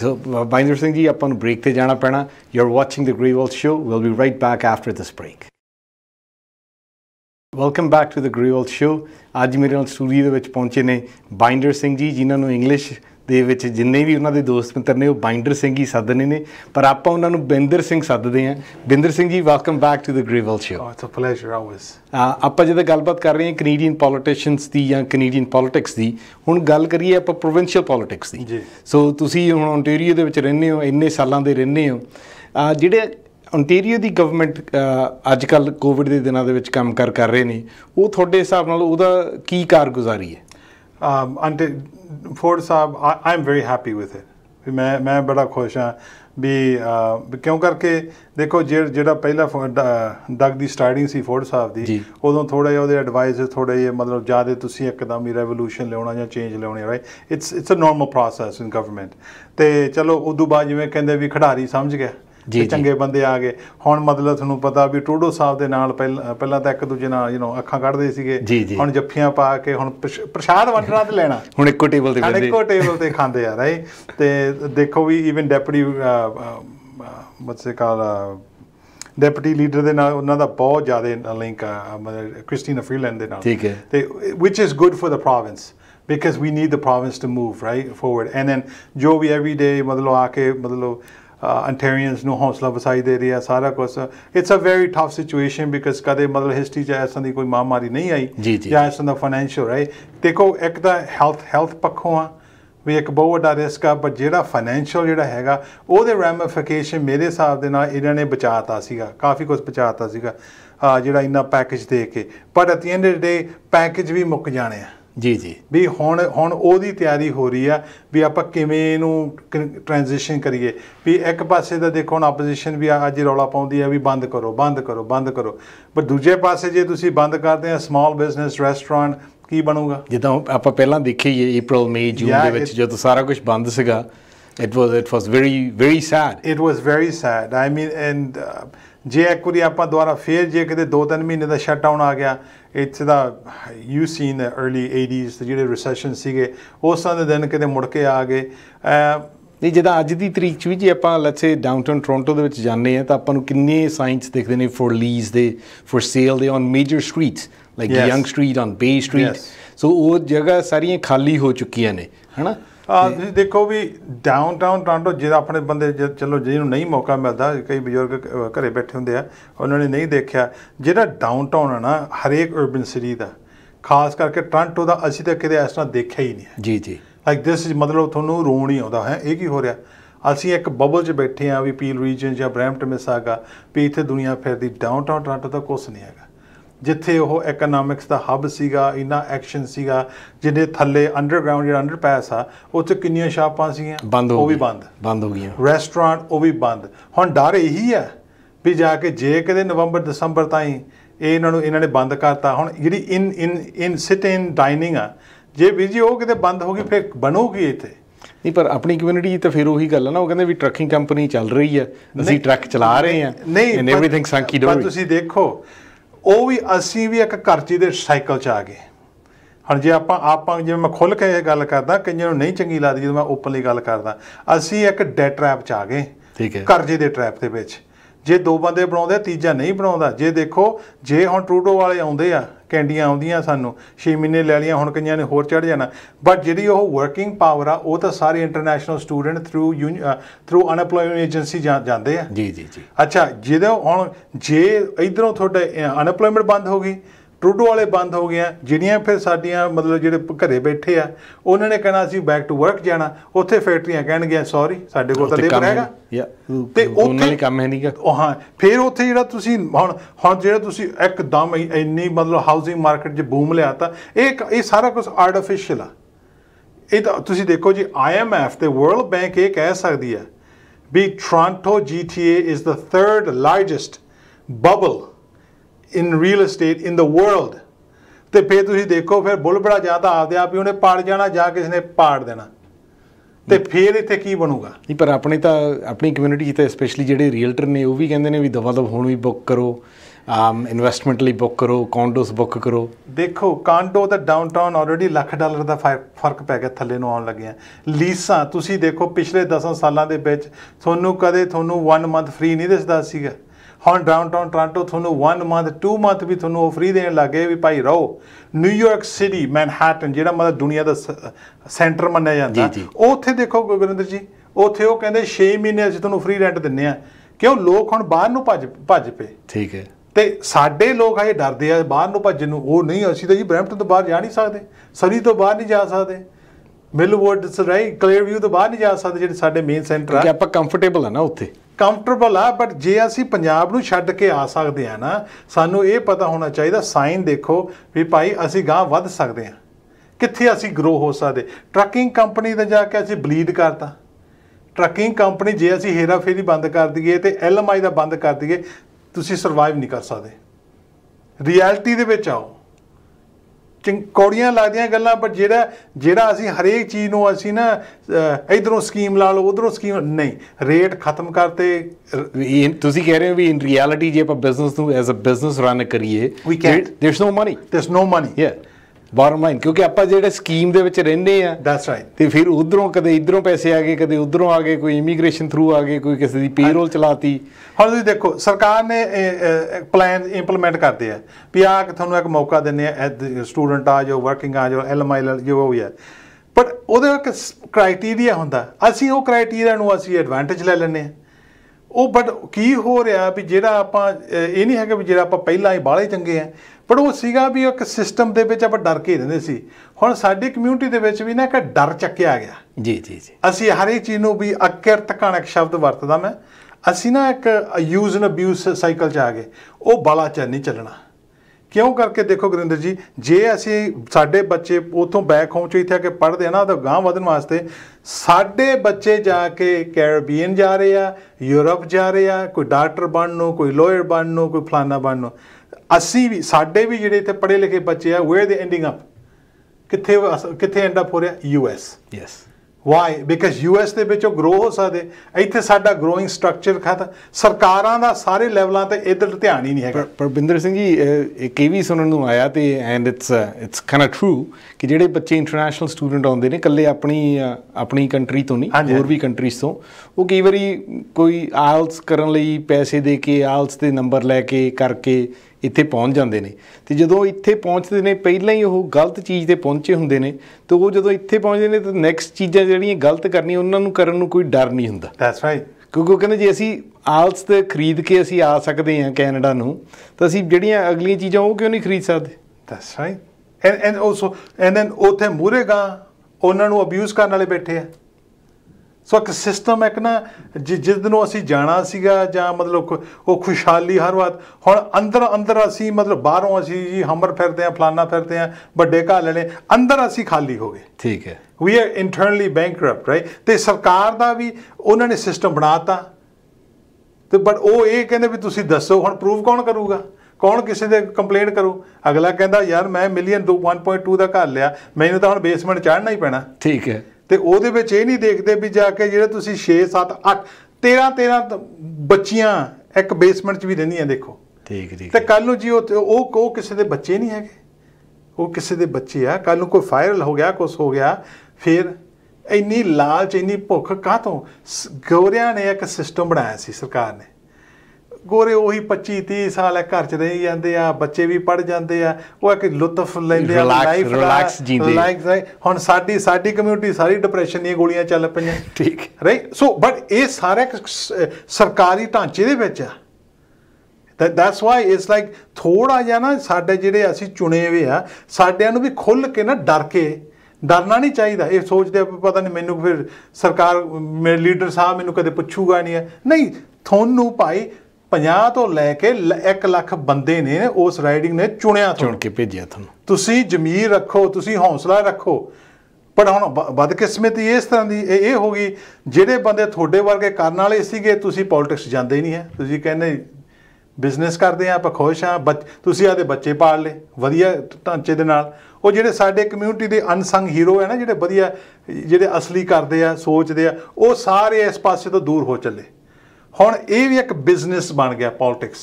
ਸੋ ਬਾਈਂਦਰ ਸਿੰਘ ਜੀ ਆਪਾਂ ਨੂੰ ਬ੍ਰੇਕ ਤੇ ਜਾਣਾ ਪੈਣਾ you are watching the Grewal show will be right back after this break welcome back to the Grewal show ਅੱਜ ਮੇਰੇ ਨਾਲ ਸਟੂਡੀਓ ਦੇ ਵਿੱਚ ਪਹੁੰਚੇ ਨੇ ਬਾਈਂਦਰ ਸਿੰਘ ਜੀ ਜਿਨ੍ਹਾਂ ਨੂੰ ਇੰਗਲਿਸ਼ ਦੇ ਵਿੱਚ ਜਿੰਨੇ ਵੀ ਉਹਨਾਂ ਦੇ ਦੋਸਤ ਮਿੱਤਰ ਨੇ ਉਹ ਬਾਈਂਡਰ ਸਿੰਘ ਹੀ ਸੱਦਨੇ ਨੇ ਪਰ ਆਪਾਂ ਉਹਨਾਂ ਨੂੰ ਬਿੰਦਰ ਸਿੰਘ ਸੱਦਦੇ ਆਂ Binder Singh ji welcome back to the Grewal show it's a pleasure always ਆਪਾਂ ਜਦੋਂ ਗੱਲਬਾਤ ਕਰ ਰਹੇ ਹਾਂ ਕੈਨੇਡੀਅਨ ਪੋਲਿਟਿਸ਼ੀਅਨਸ ਦੀ ਜਾਂ ਕੈਨੇਡੀਅਨ ਪੋਲਿਟਿਕਸ ਦੀ ਹੁਣ ਗੱਲ ਕਰੀਏ ਆਪਾਂ ਪ੍ਰੋਵਿੰਸ਼ੀਅਲ ਪੋਲਿਟਿਕਸ ਦੀ ਜੀ ਸੋ ਤੁਸੀਂ ਹੁਣ ਓਨਟਾਰੀਓ ਦੇ ਵਿੱਚ ਰਹਿੰਦੇ ਹੋ ਇੰਨੇ ਸਾਲਾਂ ਦੇ ਰਹਿੰਦੇ ਹੋ ਜਿਹੜੇ ਓਨਟਾਰੀਓ ਦੀ ਗਵਰਨਮੈਂਟ ਅੱਜ ਕੱਲ ਕੋਵਿਡ ਦੇ ਦਿਨਾਂ ਦੇ ਵਿੱਚ ਕੰਮ ਕਰ ਕਰ ਰਹੇ ਨੇ ਉਹ ਤੁਹਾਡੇ ਹਿਸਾਬ ਨਾਲ ਉਹਦਾ ਕੀ ਕਾਰਗੁਜ਼ਾਰੀ ਹੈ um, ਫੋਰਡ ਸਾਹਿਬ I am very happy with it ਵੀ ਮੈਂ ਮੈਂ ਬੜਾ ਖੁਸ਼ ਹਾਂ ਵੀ ਕਿਉਂ ਕਰਕੇ ਦੇਖੋ ਜਿਹੜਾ ਪਹਿਲਾ ਡਗ ਦੀ ਸਟਾਰਟਿੰਗ ਸੀ ਫੋਰਡ ਸਾਹਿਬ ਦੀ ਉਦੋਂ ਥੋੜਾ ਜਿਹਾ ਉਹਦੇ ਐਡਵਾਈਸ ਥੋੜਾ ਜਿਹਾ ਮਤਲਬ ਜਿਆਦਾ ਤੁਸੀਂ ਇੱਕਦਮ ਹੀ ਰੈਵੋਲੂਸ਼ਨ ਲਿਆਉਣਾ ਜਾਂ ਚੇਂਜ ਲਿਆਉਣੀ right it's it's a normal process in government ਤੇ ਚਲੋ ਉਦੋਂ ਬਾਅਦ ਜਿਵੇਂ ਕਹਿੰਦੇ ਵੀ ਖਿਡਾਰੀ ਸਮਝ ਗਿਆ ਤੇ ਚੰਗੇ ਬੰਦੇ ਆ ਗਏ ਹੁਣ ਮਤਲਬ ਤੁਹਾਨੂੰ ਪਤਾ ਵੀ ਟੋਡੋ ਸਾਹਿਬ ਦੇ ਨਾਲ ਪਹਿਲਾਂ ਤਾਂ ਇੱਕ ਦੂਜੇ ਨਾਲ ਯੂ نو ਅੱਖਾਂ ਕੱਢਦੇ ਸੀਗੇ ਹੁਣ ਜੱਫੀਆਂ ਪਾ ਕੇ ਹੁਣ ਪ੍ਰਸ਼ਾਦ ਵੰਡਣਾ ਤੇ ਲੈਣਾ ਹੁਣ ਇੱਕੋ ਟੇਬਲ ਤੇ ਬੈਠਦੇ ਇੱਕੋ ਟੇਬਲ ਤੇ ਖਾਂਦੇ ਆ ਰਹੇ ਤੇ ਦੇਖੋ ਵੀ ਇਵਨ ਡੈਪਟੀ ਮਤਸੇ ਕਾਲ ਡੈਪਟੀ ਲੀਡਰ ਦੇ ਨਾਲ ਉਹਨਾਂ ਦਾ ਬਹੁਤ ਜ਼ਿਆਦਾ ਲਿੰਕ ਕ੍ਰਿਸਟੀਨਾ ਫਰੀਲੈਂਡ ਦੇ ਨਾਲ ਠੀਕ ਹੈ ਤੇ which is good for the province because we need the province to move right forward and then ਜੋ ਵੀ every day ਮਤਲਬ ਆ ਕੇ ਮਤਲਬ ਅੰਟੇਰੀਅਨਸ ਨੂੰ ਹੌਸਲਾ ਵਸਾਈ ਦੇ ਰਹੀ ਹੈ ਸਾਰਾ ਕੁਝ it's a very tough situation because ਕਦੇ ਮਤਲਬ ਹਿਸਟਰੀ 'ਚ ਐਸਾ ਦੀ ਕੋਈ ਮਹਾਮਾਰੀ ਨਹੀਂ ਆਈ ਜਾਂ ਐਸਾ ਦਾ ਫਾਈਨੈਂਸ਼ੀਅਲ ਰਾਈਟ ਦੇਖੋ ਇੱਕ ਤਾਂ ਹੈਲਥ ਹੈਲਥ ਪੱਖੋਂ ਆ ਵੀ ਇੱਕ ਬਹੁਤ ਵੱਡਾ ਰਿਸਕ ਆ ਪਰ ਜਿਹੜਾ ਫਾਈਨੈਂਸ਼ੀਅਲ ਜਿਹੜਾ ਹੈਗਾ ਉਹਦੇ ਰੈਮਿਫਿਕੇਸ਼ਨ ਮੇਰੇ ਹਿਸਾਬ ਦੇ ਨਾਲ ਇਹਨਾਂ ਨੇ ਬਚਾਤਾ ਸੀਗਾ ਕਾਫੀ ਕੁਝ ਬਚਾਤਾ ਸੀਗਾ ਜਿਹੜਾ ਇੰਨਾ ਪੈਕੇਜ ਦੇ ਕੇ ਪਰ at the end of day package ਵੀ ਮੁੱਕ ਜਾਣੇ ਆ ਜੀ ਜੀ ਵੀ ਹੁਣ ਹੁਣ ਉਹਦੀ ਤਿਆਰੀ ਹੋ ਰਹੀ ਆ ਵੀ ਆਪਾਂ ਕਿਵੇਂ ਇਹਨੂੰ ਟ੍ਰਾਂਜੀਸ਼ਨ ਕਰੀਏ ਵੀ ਇੱਕ ਪਾਸੇ ਦਾ ਦੇਖੋ ਹੁਣ ਆਪੋਜੀਸ਼ਨ ਵੀ ਅੱਜ ਰੌਲਾ ਪਾਉਂਦੀ ਆ ਵੀ ਬੰਦ ਕਰੋ ਬੰਦ ਕਰੋ ਬੰਦ ਕਰੋ ਪਰ ਦੂਜੇ ਪਾਸੇ ਜੇ ਤੁਸੀਂ ਬੰਦ ਕਰਦੇ ਆ ਸਮਾਲ ਬਿਜ਼ਨਸ ਰੈਸਟੋਰੈਂਟ ਕੀ ਬਣੂਗਾ ਜਿੱਦਾਂ ਆਪਾਂ ਪਹਿਲਾਂ ਦੇਖੀ April May June ਦੇ ਵਿੱਚ ਜਦੋਂ ਸਾਰਾ ਕੁਝ ਬੰਦ ਸੀਗਾ it was it was very very sad it was very sad I mean and ਜੇ ਇੱਕ ਵਾਰੀ ਆਪਾਂ ਦੁਆਰਾ ਫੇਰ ਜੇ ਕਿਤੇ 2-3 ਮਹੀਨੇ ਦਾ ਸ਼ਟਡਾਊਨ ਆ ਗਿਆ ਇੱਥੇ ਦਾ you seen the early 80s ਜਿਹੜੇ ਰੈਸੈਸ਼ਨ ਸੀਗੇ ਉਸ ਤਰ੍ਹਾਂ ਦੇ ਦਿਨ ਕਿਤੇ ਮੁੜ ਕੇ ਆ ਗਏ ਨਹੀਂ ਜਿਹਦਾ ਅੱਜ ਦੀ ਤਰੀਕ 'ਚ ਵੀ ਜੇ ਆਪਾਂ ਲੈਟਸ ਸੇ ਡਾਊਨਟਾਊਨ ਟੋਰਾਂਟੋ ਦੇ ਵਿੱਚ ਜਾਂਦੇ ਆ ਤਾਂ ਆਪਾਂ ਨੂੰ ਕਿੰਨੇ ਸਾਈਨਸ ਦਿਖਦੇ ਨੇ ਫॉर ਲੀਜ਼ ਦੇ ਫॉर ਸੇਲ ਦੇ on major streets like Yonge street on Bay street so ਉਹ ਜਗ੍ਹਾ ਸਾਰੀਆਂ ਖਾਲੀ ਹੋ ਚੁੱਕੀਆਂ ਨੇ ਹਨਾ ਤੁਸੀਂ ਦੇਖੋ ਵੀ ਡਾਊਨਟਾਊਨ ਟੋਰਾਂਟੋ ਜਿਹੜਾ ਆਪਣੇ ਬੰਦੇ ਚਲੋ ਜਿਹਨੂੰ ਨਹੀਂ ਮੌਕਾ ਮਿਲਦਾ ਕਈ ਬਜ਼ੁਰਗ ਘਰੇ ਬੈਠੇ ਹੁੰਦੇ ਆ ਉਹਨਾਂ ਨੇ ਨਹੀਂ ਦੇਖਿਆ ਜਿਹੜਾ ਡਾਊਨਟਾਊਨ ਹੈ ਨਾ ਹਰੇਕ ਅਰਬਨ ਸਿਟੀ ਦਾ ਖਾਸ ਕਰਕੇ ਟੋਰਾਂਟੋ ਦਾ ਅਸੀਂ ਤਾਂ ਕਿਤੇ ਇਸ ਤਰ੍ਹਾਂ ਦੇਖਿਆ ਹੀ ਨਹੀਂ ਜੀ ਜੀ ਲਾਈਕ ਦਿਸ ਇਜ਼ ਮਤਲਬ ਤੁਹਾਨੂੰ ਰੋਣ ਹੀ ਆਉਂਦਾ ਹੈ ਇਹ ਕੀ ਹੋ ਰਿਹਾ ਅਸੀਂ ਇੱਕ ਬਬਲ 'ਚ ਬੈਠੇ ਆ ਵੀ ਪੀਲ ਰੀਜਨ ਜਾਂ ਬ੍ਰੈਂਪਟਨ ਮਿਸਾਗਾ ਵੀ ਇੱਥੇ ਦੁਨੀਆ ਫਿਰਦੀ ਡਾਊਨਟਾਊਨ ਟੋਰਾਂਟੋ ਦਾ ਕੁਝ ਨਹੀਂ ਹੈਗਾ ਜਿੱਥੇ ਉਹ ਇਕਨੋਮਿਕਸ ਦਾ ਹੱਬ ਸੀਗਾ ਇਨਾ ਐਕਸ਼ਨ ਸੀਗਾ ਜਿਹਦੇ ਥੱਲੇ ਅੰਡਰਗਰਾਉਂਡ ਜਿਹੜਾ ਅੰਡਰਪਾਸ ਆ ਉੱਥੇ ਕਿੰਨੀਆਂ ਸ਼ਾਪਾਂ ਸੀਗੀਆਂ ਉਹ ਵੀ ਬੰਦ ਬੰਦ ਹੋ ਗਈਆਂ ਰੈਸਟੋਰੈਂਟ ਉਹ ਵੀ ਬੰਦ ਹੁਣ ਡਰ ਇਹੀ ਆ ਵੀ ਜਾ ਕੇ ਜੇ ਕਿਤੇ ਨਵੰਬਰ ਦਸੰਬਰ ਤਾਈਂ ਇਹ ਇਹਨਾਂ ਨੂੰ ਇਹਨਾਂ ਨੇ ਬੰਦ ਕਰਤਾ ਹੁਣ ਜਿਹੜੀ ਇਨ ਇਨ ਇਨ ਸਿਟ ਇਨ ਡਾਈਨਿੰਗ ਆ ਜੇ ਵੀ ਜੀ ਉਹ ਕਿਤੇ ਬੰਦ ਹੋ ਗਈ ਫਿਰ ਬਣੂਗੀ ਇੱਥੇ ਨਹੀਂ ਪਰ ਆਪਣੀ ਕਮਿਊਨਿਟੀ ਤਾਂ ਫਿਰ ਉਹੀ ਗੱਲ ਹੈ ਨਾ ਉਹ ਕਹਿੰਦੇ ਵੀ ਟਰੱਕਿੰਗ ਕੰਪਨੀ ਚੱਲ ਰਹੀ ਹੈ ਅਸੀਂ ਟਰੱਕ ਚਲਾ ਰਹੇ ਹਾਂ ਨਹੀਂ ਐਵਰੀਥਿੰਗ ਸੰਕੀ ਡੋਰੀ ਪਰ ਤੁਸੀਂ ਦੇਖੋ ਉਹ ਵੀ ਅਸੀਂ ਵੀ ਇੱਕ ਕਰਜੀ ਦੇ ਸਾਈਕਲ 'ਚ ਆ ਗਏ ਹੁਣ ਜੇ ਆਪਾਂ ਆਪਾਂ ਜਿਵੇਂ ਮੈਂ ਖੁੱਲ ਕੇ ਇਹ ਗੱਲ ਕਰਦਾ ਕਈਆਂ ਨੂੰ ਨਹੀਂ ਚੰਗੀ ਲੱਗਦੀ ਜਦੋਂ ਮੈਂ ਓਪਨਲੀ ਗੱਲ ਕਰਦਾ ਅਸੀਂ ਇੱਕ ਡੈਟ ਟ੍ਰੈਪ 'ਚ ਆ ਗਏ ਠੀਕ ਹੈ ਕਰਜ਼ੇ ਦੇ ਟ੍ਰੈਪ ਦੇ ਵਿੱਚ ਜੇ ਦੋ ਬੰਦੇ ਬਣਾਉਂਦੇ ਤੀਜਾ ਨਹੀਂ ਬਣਾਉਂਦਾ ਜੇ ਦੇਖੋ ਜੇ ਹੁਣ ਟਰੂਡੋ ਵਾਲੇ ਆਉਂਦੇ ਆ ਕੈਂਡੀਆਂ ਆਉਂਦੀਆਂ ਸਾਨੂੰ 6 ਮਹੀਨੇ ਲੈ ਲਈਆਂ ਹੁਣ ਕਈਆਂ ਨੇ ਹੋਰ ਚੜ ਜਾਣਾ ਬਟ ਜਿਹੜੀ ਉਹ ਵਰਕਿੰਗ ਪਾਵਰ ਆ ਉਹ ਤਾਂ ਸਾਰੇ international student through through unemployment agency ਜਾਂਦੇ ਆ ਜੀ ਜੀ ਜੀ ਅੱਛਾ ਜਿਹਦੇ ਹੁਣ ਜੇ ਇਧਰੋਂ ਤੁਹਾਡੇ ਅਨਪਲੋਇਮੈਂਟ ਬੰਦ ਹੋ ਗਈ ਟਰੂਡੋ ਵਾਲੇ ਬੰਦ ਹੋ ਗਏ ਆ ਜਿਹੜੀਆਂ ਫਿਰ ਸਾਡੀਆਂ ਮਤਲਬ ਜਿਹੜੇ ਘਰੇ ਬੈਠੇ ਆ ਉਹਨਾਂ ਨੇ ਕਹਿਣਾ ਸੀ ਬੈਕ ਟੂ ਵਰਕ ਜਾਣਾ ਉੱਥੇ ਫੈਕਟਰੀਆਂ ਕਹਿਣਗੀਆਂ ਸੌਰੀ ਸਾਡੇ ਕੋਲ ਤਾਂ ਲੇਬਰ ਹੈਗਾ ਤੇ ਉਹਨਾਂ ਨੇ ਕੰਮ ਹੈ ਨਹੀਂਗਾ ਹਾਂ ਫਿਰ ਉੱਥੇ ਜਿਹੜਾ ਤੁਸੀਂ ਹੁਣ ਹੁਣ ਜਿਹੜਾ ਤੁਸੀਂ ਇੱਕਦਮ ਇੰਨੀ ਮਤਲਬ ਹਾਊਸਿੰਗ ਮਾਰਕੀਟ 'ਚ ਬੂਮ ਲਿਆ ਤਾਂ ਇਹ ਇਹ ਸਾਰਾ ਕੁਝ ਆਰਟੀਫੀਸ਼ੀਅਲ ਆ ਇਹ ਤਾਂ ਤੁਸੀਂ ਦੇਖੋ ਜੀ ਆਈਐਮਐਫ ਤੇ ਵਰਲਡ ਬੈਂਕ ਇਹ ਕਹਿ ਸਕਦੀ ਆ ਵੀ Toronto GTA is the third largest bubble in real estate in the world ਤੇ ਫੇਰ ਤੁਸੀਂ ਦੇਖੋ ਫਿਰ ਬੁਲਬੜਾ ਜਾਂ ਤਾਂ ਆਪਦੇ ਆਪ ਹੀ ਉਹਨੇ ਪਾੜ ਜਾਣਾ ਜਾਂ ਕਿਸੇ ਨੇ ਪਾੜ ਦੇਣਾ ਤੇ ਫੇਰ ਇੱਥੇ ਕੀ ਬਣੂਗਾ ਨਹੀਂ ਪਰ ਆਪਣੇ ਤਾਂ ਆਪਣੀ ਕਮਿਊਨਿਟੀ 'ਚ ਤਾਂ ਸਪੈਸ਼ਲੀ ਜਿਹੜੇ ਰੀਅਲਟਰ ਨੇ ਉਹ ਵੀ ਕਹਿੰਦੇ ਨੇ ਵੀ ਦਵਾ ਦਵ ਹੁਣ ਵੀ ਬੁੱਕ ਕਰੋ ਆਮ ਇਨਵੈਸਟਮੈਂਟ ਲਈ ਬੁੱਕ ਕਰੋ ਕਾਂਡੋਸ ਬੁੱਕ ਕਰੋ ਦੇਖੋ ਕਾਂਡੋ ਦਾ ਡਾਊਨਟਾਊਨ ਆਲਰੇਡੀ ਲੱਖ ਡਾਲਰ ਦਾ ਫਰਕ ਪੈ ਗਿਆ ਥੱਲੇ ਨੂੰ ਆਉਣ ਲੱਗਿਆ ਲੀਸਾਂ ਤੁਸੀਂ ਦੇਖੋ ਪਿਛਲੇ 10 ਸਾਲਾਂ ਦੇ ਵਿੱਚ ਤੁਹਾਨੂੰ ਕਦੇ ਤੁਹਾਨੂੰ 1 ਮੰਥ ਫ੍ਰੀ ਨਹੀਂ ਦਿਸਦਾ ਸੀਗਾ ਹੁਣ ਡਾਊਨਟਾਊਨ ਟ੍ਰਾਂਟੋ ਤੁਹਾਨੂੰ 1 ਮੰਥ 2 ਮੰਥ ਵੀ ਤੁਹਾਨੂੰ ਉਹ ਫ੍ਰੀ ਦੇਣ ਲੱਗੇ ਵੀ ਭਾਈ ਰਹੋ ਨਿਊਯਾਰਕ ਸਿਟੀ ਮੈਨਹਟਨ ਜਿਹੜਾ ਮਤਲਬ ਦੁਨੀਆ ਦਾ ਸੈਂਟਰ ਮੰਨਿਆ ਜਾਂਦਾ ਉੱਥੇ ਦੇਖੋ ਗੁਰਵਿੰਦਰ ਜੀ ਉੱਥੇ ਉਹ ਕਹਿੰਦੇ 6 ਮਹੀਨੇ ਅਸੀਂ ਤੁਹਾਨੂੰ ਫ੍ਰੀ ਰੈਂਟ ਦਿੰਨੇ ਆ ਕਿਉਂ ਲੋਕ ਹੁਣ ਬਾਹਰ ਨੂੰ ਭੱਜ ਭੱਜ ਪਏ ਠੀਕ ਹੈ ਤੇ ਸਾਡੇ ਲੋਕ ਆਏ ਡਰਦੇ ਆ ਬਾਹਰ ਨੂੰ ਭੱਜਣ ਨੂੰ ਉਹ ਨਹੀਂ ਅਸੀਂ ਤਾਂ ਜੀ ਬ੍ਰੈਂਪਟਨ ਤੋਂ ਬਾਹਰ ਜਾ ਨਹੀਂ ਸਕਦੇ ਸਰੀ ਤੋਂ ਬਾਹਰ ਨਹੀਂ ਜਾ ਸਕਦੇ ਮਿਲਵੁੱਡ ਸਰਾਈ ਕਲੀਅਰ ਵਿਊ ਤੋਂ ਬਾਹਰ ਨਹੀਂ ਜਾ ਸਕਦੇ ਜਿਹੜੇ ਸਾਡੇ ਮੇਨ ਸੈਂਟਰ ਆ ਕਿ ਆਪਾਂ ਕੰਫਰਟੇਬਲ ਆ ਨਾ ਉੱਥੇ ਕੰਫਰਟੇਬਲ ਆ ਬਟ ਜੇ ਅਸੀਂ ਪੰਜਾਬ ਨੂੰ ਛੱਡ ਕੇ ਆ ਸਕਦੇ ਆ ਨਾ ਸਾਨੂੰ ਇਹ ਪਤਾ ਹੋਣਾ ਚਾਹੀਦਾ ਸਾਈਨ ਦੇਖੋ ਵੀ ਭਾਈ ਅਸੀਂ ਗਾਂ ਵੱਧ ਸਕਦੇ ਆ ਕਿੱਥੇ ਅਸੀਂ ਗਰੋ ਹੋ ਸਕਦੇ ਟਰੱਕਿੰਗ ਕੰਪਨੀ ਤੇ ਜਾ ਕੇ ਅਸੀਂ ਬਲੀਡ ਕਰਤਾ ਟਰੱਕਿੰਗ ਕੰਪਨੀ ਜੇ ਅਸੀਂ ਫੇਰੀ ਬੰਦ ਕਰ ਦਈਏ ਤੇ ਐਲਐਮਆਈ ਦਾ ਬੰਦ ਕਰ ਦਈਏ ਤੁਸੀਂ ਸਰਵਾਈਵ ਨਹੀਂ ਕਰ ਸਕਦੇ ਰਿਐਲਿਟੀ ਦੇ ਵਿੱਚ ਆਓ ਚੰਕੌੜੀਆਂ ਲੱਗਦੀਆਂ ਗੱਲਾਂ ਪਰ ਜਿਹੜਾ ਜਿਹੜਾ ਅਸੀਂ ਹਰੇਕ ਚੀਜ਼ ਨੂੰ ਅਸੀਂ ਨਾ ਇਧਰੋਂ ਸਕੀਮ ਲਾ ਲਓ ਉਧਰੋਂ ਸਕੀਮ ਨਹੀਂ ਰੇਟ ਖਤਮ ਕਰਤੇ ਤੁਸੀਂ ਕਹਿ ਰਹੇ ਹੋ ਵੀ ਇਨ ਰਿਐਲਿਟੀ ਜੇ ਆਪਾਂ ਬਿਜ਼ਨਸ ਨੂੰ ਐਜ਼ ਅ ਬਿਜ਼ਨਸ ਰਨ ਕਰੀਏ ਦੇਰ no money there no money ਯਾ ਬਾਟਮ ਲਾਈਨ ਕਿਉਂਕਿ ਆਪਾਂ ਜਿਹੜੇ ਸਕੀਮ ਦੇ ਵਿੱਚ ਰਹਿੰਦੇ ਆ ਦੈਟਸ ਰਾਈਟ ਤੇ ਫਿਰ ਉਧਰੋਂ ਕਦੇ ਇਧਰੋਂ ਪੈਸੇ ਆ ਗਏ ਕਦੇ ਉਧਰੋਂ ਆ ਗਏ ਕੋਈ ਇਮੀਗ੍ਰੇਸ਼ਨ ਥਰੂ ਆ ਗਏ ਕੋਈ ਕਿਸੇ ਦੀ ਪੇਰੋਲ ਚਲਾਤੀ ਹੁਣ ਤੁਸੀਂ ਦੇਖੋ ਸਰਕਾਰ ਨੇ ਪਲਾਨ ਇੰਪਲੀਮੈਂਟ ਕਰਦੇ ਆ ਵੀ ਆ ਤੁਹਾਨੂੰ ਇੱਕ ਮੌਕਾ ਦਿੰਨੇ ਆ ਸਟੂਡੈਂਟ ਆ ਜੋ ਵਰਕਿੰਗ ਆ ਜੋ ਐਲਐਮਆਈ ਜੋ ਵੀ ਆ ਪਰ ਉਹਦੇ ਇੱਕ ਕ੍ਰਾਈਟੇਰੀਆ ਹੁੰਦਾ ਅਸੀਂ ਉਹ ਕ੍ਰਾਈਟੇਰੀਆ ਨੂੰ ਅਸੀਂ ਐਡਵਾਂਟੇਜ ਲੈ ਲੈਂਦੇ ਆ ਉਹ ਬਟ ਕੀ ਹੋ ਰਿਹਾ ਵੀ ਜਿਹੜਾ ਆਪਾਂ ਇਹ ਨਹੀਂ ਹੈਗਾ ਵੀ ਜਿਹੜਾ ਆਪਾਂ ਪਹਿਲਾਂ ਹੀ ਬਾਹਲੇ ਚੰਗੇ ਆ ਪਰ ਉਹ ਸੀਗਾ ਵੀ ਇੱਕ ਸਿਸਟਮ ਦੇ ਵਿੱਚ ਆਪਾਂ ਡਰ ਕੇ ਰਹਿੰਦੇ ਸੀ ਹੁਣ ਸਾਡੀ ਕਮਿਊਨਿਟੀ ਦੇ ਵਿੱਚ ਵੀ ਨਾ ਇੱਕ ਡਰ ਚੱਕਿਆ ਗਿਆ ਜੀ ਜੀ ਜੀ ਅਸੀਂ ਹਰ ਇੱਕ ਚੀਜ਼ ਨੂੰ ਵੀ ਅਕਿਰ ਤਕਾਣਕ ਸ਼ਬਦ ਵਰਤਦਾ ਮੈਂ ਅਸੀਂ ਨਾ ਇੱਕ ਯੂਜ਼ ਐਂਡ ਅਬਿਊਸ ਸਾਈਕਲ 'ਚ ਆ ਗਏ ਉਹ ਬਾਲਾ ਚ ਨਹੀਂ ਚੱਲਣਾ ਕਿਉਂ ਕਰਕੇ ਦੇਖੋ ਗੁਰਿੰਦਰ ਜੀ ਜੇ ਅਸੀਂ ਸਾਡੇ ਬੱਚੇ ਉਥੋਂ ਬੈਕ ਹੋਮ ਚ ਇੱਥੇ ਆ ਕੇ ਪੜ੍ਹਦੇ ਆ ਨਾ ਤਾਂ ਗਾਂ ਵਧਣ ਵਾਸਤੇ ਸਾਡੇ ਬੱਚੇ ਜਾ ਕੇ ਕੈਰਬੀਅਨ ਜਾ ਰਹੇ ਆ ਯੂਰਪ ਜਾ ਰਹੇ ਆ ਕੋਈ ਡਾਕਟਰ ਬਣਨ ਨੂੰ ਕੋਈ ਲਾਇਰ ਬਣਨ ਨੂੰ ਕੋਈ ਫਲਾਨਾ ਬਣਨ ਨੂੰ ਅਸੀਂ ਵੀ ਸਾਡੇ ਵੀ ਜਿਹੜੇ ਇੱਥੇ ਪੜ੍ਹੇ ਲਿਖੇ ਬੱਚੇ ਆ ਵੇਅਰ ਦੇ ਐਂਡਿੰਗ ਅਪ ਕਿੱਥੇ ਕਿੱਥੇ ਐਂਡ ਅਪ ਹੋ ਰਿਹਾ US yes why because us ਦੇ ਵਿੱਚ ਉਹ ਗਰੋ ਹੋ ਸਕਦੇ ਇੱਥੇ ਸਾਡਾ ਗਰੋਇੰਗ ਸਟਰਕਚਰ ਖਤ ਸਰਕਾਰਾਂ ਦਾ ਸਾਰੇ ਲੈਵਲਾਂ ਤੇ ਇਧਰ ਧਿਆਨ ਹੀ ਨਹੀਂ ਹੈਗਾ ਪਰਬਿੰਦਰ ਸਿੰਘ ਜੀ ਇੱਕ ਵੀ ਸੁਣਨ ਨੂੰ ਆਇਆ ਤੇ and it's it's kind of true ਕਿ ਜਿਹੜੇ ਬੱਚੇ ਇੰਟਰਨੈਸ਼ਨਲ ਸਟੂਡੈਂਟ ਆਉਂਦੇ ਨੇ ਇਕੱਲੇ ਆਪਣੀ ਆਪਣੀ ਕੰਟਰੀ ਤੋਂ ਨਹੀਂ ਹੋਰ ਵੀ ਕੰਟਰੀਜ਼ ਤੋਂ ਉਹ ਕਈ ਵਾਰੀ ਕੋਈ ਆਲਸ ਕਰਨ ਲਈ ਪੈਸੇ ਦੇ ਕੇ ਆਲਸ ਦੇ ਨੰਬਰ ਲੈ ਕੇ ਕਰਕੇ ਇੱਥੇ ਪਹੁੰਚ ਜਾਂਦੇ ਨੇ ਤੇ ਜਦੋਂ ਇੱਥੇ ਪਹੁੰਚਦੇ ਨੇ ਪਹਿਲਾਂ ਹੀ ਉਹ ਗਲਤ ਚੀਜ਼ ਤੇ ਪਹੁੰਚੇ ਹੁੰਦੇ ਨੇ ਤੇ ਉਹ ਜਦੋਂ ਇੱਥੇ ਪਹੁੰਚਦੇ ਨੇ ਤਾਂ ਨੈਕਸਟ ਚੀਜ਼ਾਂ ਜਿਹੜੀਆਂ ਗਲਤ ਕਰਨੀਆਂ ਉਹਨਾਂ ਨੂੰ ਕਰਨ ਨੂੰ ਕੋਈ ਡਰ ਨਹੀਂ ਹੁੰਦਾ ਦੈਟਸ ਰਾਈਟ ਕਿਉਂਕਿ ਉਹ ਕਹਿੰਦੇ ਜੇ ਅਸੀਂ ਆਲਸ ਤੇ ਖਰੀਦ ਕੇ ਅਸੀਂ ਆ ਸਕਦੇ ਹਾਂ ਕੈਨੇਡਾ ਨੂੰ ਤਾਂ ਅਸੀਂ ਜਿਹੜੀਆਂ ਅਗਲੀਆਂ ਚੀਜ਼ਾਂ ਉਹ ਕਿਉਂ ਨਹੀਂ ਖਰੀਦ ਸਕਦੇ that's right and and also and then ਉਥੇ ਮੂਰੇਗਾ ਉਹਨਾਂ ਨੂੰ ਅਬਿਊਜ਼ ਕਰਨ ਵਾਲੇ ਬੈਠੇ ਆ ਸੋ ਇੱਕ ਸਿਸਟਮ ਇੱਕ ਨਾ ਜਿਸ ਦਿਨ ਉਹ ਅਸੀਂ ਜਾਣਾ ਸੀਗਾ ਜਾਂ ਮਤਲਬ ਉਹ ਖੁਸ਼ਹਾਲੀ ਹਰ ਵਾਰ ਹੁਣ ਅੰਦਰ ਅੰਦਰ ਅਸੀਂ ਮਤਲਬ ਬਾਹਰੋਂ ਅਸੀਂ ਜੀ ਹਮਰ ਫਿਰਦੇ ਆ ਫਲਾਨਾ ਫਿਰਦੇ ਆ ਵੱਡੇ ਘਾ ਲੈਣੇ ਅੰਦਰ ਅਸੀਂ ਖਾਲੀ ਹੋ ਗਏ ਠੀਕ ਹੈ we are internally bankrupt right ਤੇ ਸਰਕਾਰ ਦਾ ਵੀ ਉਹਨਾਂ ਨੇ ਸਿਸਟਮ ਬਣਾਤਾ ਤੇ ਬਟ ਉਹ ਇਹ ਕਹਿੰਦੇ ਵੀ ਤੁਸੀਂ ਦੱਸੋ ਹੁਣ ਪ੍ਰੂਫ ਕੌਣ ਕਰੂਗਾ ਕੌਣ ਕਿਸੇ ਦੇ ਕੰਪਲੇਂਟ ਕਰੂ ਅਗਲਾ ਕਹਿੰਦਾ ਯਾਰ ਮੈਂ ਮਿਲੀਅਨ 1.2 ਦਾ ਘਰ ਲਿਆ ਮੈਨੂੰ ਤਾਂ ਹੁਣ ਬੇਸਮੈਂਟ ਚੜ੍ਹਨਾ ਹੀ ਪੈਣਾ ਠੀਕ ਹੈ ਤੇ ਉਹਦੇ ਵਿੱਚ ਇਹ ਨਹੀਂ ਦੇਖਦੇ ਵੀ ਜਾ ਕੇ ਜਿਹੜੇ ਤੁਸੀਂ 6 7 8 13 13 ਬੱਚੀਆਂ ਇੱਕ ਬੇਸਮੈਂਟ 'ਚ ਵੀ ਰਹਿੰਦੀਆਂ ਦੇਖੋ ਠੀਕ ਠੀਕ ਤੇ ਕੱਲ ਨੂੰ ਜੀ ਉਹ ਉਹ ਕਿਸੇ ਦੇ ਬੱਚੇ ਨਹੀਂ ਹੈਗੇ ਉਹ ਕਿਸੇ ਦੇ ਬੱਚੇ ਆ ਕੱਲ ਨੂੰ ਕੋਈ ਫਾਇਰਲ ਹੋ ਗਿਆ ਕੁਝ ਹੋ ਗਿਆ ਫਿਰ ਇੰਨੀ ਲਾਲਚ ਇੰਨੀ ਭੁੱਖ ਕਾਹਤੋਂ ਗੌਰਿਆਂ ਨੇ ਇੱਕ ਸਿਸਟਮ ਬਣਾਇਆ ਸੀ ਸਰਕਾਰ ਨੇ ਗੋਰੇ ਉਹੀ 25 30 ਸਾਲ ਹੈ ਘਰ 'ਚ ਰਹੀ ਜਾਂਦੇ ਆ ਬੱਚੇ ਵੀ ਪੜ ਜਾਂਦੇ ਆ ਉਹ ਇੱਕ ਲੁਤਫ ਲੈਂਦੇ ਆ ਲਾਈਫ ਰਿਲੈਕਸ ਜੀਂਦੇ ਲਾਈਕ ਹੁਣ ਸਾਡੀ ਸਾਡੀ ਕਮਿਊਨਿਟੀ ਸਾਰੀ ਡਿਪਰੈਸ਼ਨ ਦੀਆਂ ਗੋਲੀਆਂ ਚੱਲ ਪਈਆਂ ਠੀਕ ਰਾਈ ਸੋ ਬਟ ਇਹ ਸਾਰੇ ਸਰਕਾਰੀ ਢਾਂਚੇ ਦੇ ਵਿੱਚ ਆ that that's why it's like ਥੋੜਾ ਜਿਹਾ ਨਾ ਸਾਡੇ ਜਿਹੜੇ ਅਸੀਂ ਚੁਣੇ ਹੋਏ ਆ ਸਾਡਿਆਂ ਨੂੰ ਵੀ ਖੁੱਲ ਕੇ ਨਾ ਡਰ ਕੇ ਡਰਨਾ ਨਹੀਂ ਚਾਹੀਦਾ ਇਹ ਸੋਚਦੇ ਆ ਪਤਾ ਨਹੀਂ ਮੈਨੂੰ ਫਿਰ ਸਰਕਾਰ ਮੇਰੇ ਲੀਡਰ ਸਾਹਿਬ ਮੈਨੂੰ ਕਦੇ ਪੁੱਛੂਗਾ ਨਹੀਂ ਨਹੀਂ ਤੁਹਾਨੂੰ ਭਾਈ 50 ਤੋਂ ਲੈ ਕੇ 1 ਲੱਖ ਬੰਦੇ ਨੇ ਉਸ ਰਾਈਡਿੰਗ ਨੇ ਚੁਣਿਆ ਚੁਣ ਕੇ ਭੇਜਿਆ ਤੁਹਾਨੂੰ ਤੁਸੀਂ ਜ਼ਮੀਰ ਰੱਖੋ ਤੁਸੀਂ ਹੌਸਲਾ ਰੱਖੋ ਪਰ ਹੁਣ ਬਦਕਿਸਮਤੀ ਇਸ ਤਰ੍ਹਾਂ ਦੀ ਇਹ ਹੋ ਗਈ ਜਿਹੜੇ ਬੰਦੇ ਤੁਹਾਡੇ ਵਰਗੇ ਕਰਨ ਵਾਲੇ ਸੀਗੇ ਤੁਸੀਂ ਪੋਲਿਟਿਕਸ ਜਾਂਦੇ ਹੀ ਨਹੀਂ ਹੈ ਤੁਸੀਂ ਕਹਿੰਦੇ ਬਿਜ਼ਨਸ ਕਰਦੇ ਆ ਆਪਾਂ ਖੁਸ਼ ਆ ਤੁਸੀਂ ਆਦੇ ਬੱਚੇ ਪਾਲ ਲੇ ਵਧੀਆ ਢਾਂਚੇ ਦੇ ਨਾਲ ਉਹ ਜਿਹੜੇ ਸਾਡੇ ਕਮਿਊਨਿਟੀ ਦੇ ਅਨਸੰਗ ਹੀਰੋ ਹੈ ਨਾ ਜਿਹੜੇ ਵਧੀਆ ਜਿਹੜੇ ਅਸਲੀ ਕਰਦੇ ਆ ਸੋਚਦੇ ਆ ਉਹ ਸਾਰੇ ਇਸ ਪਾਸੇ ਤੋਂ ਦੂਰ ਹੋ ਚੱਲੇ ਹੁਣ ਇਹ ਵੀ ਇੱਕ ਬਿਜ਼ਨਸ ਬਣ ਗਿਆ ਪੋਲਿਟਿਕਸ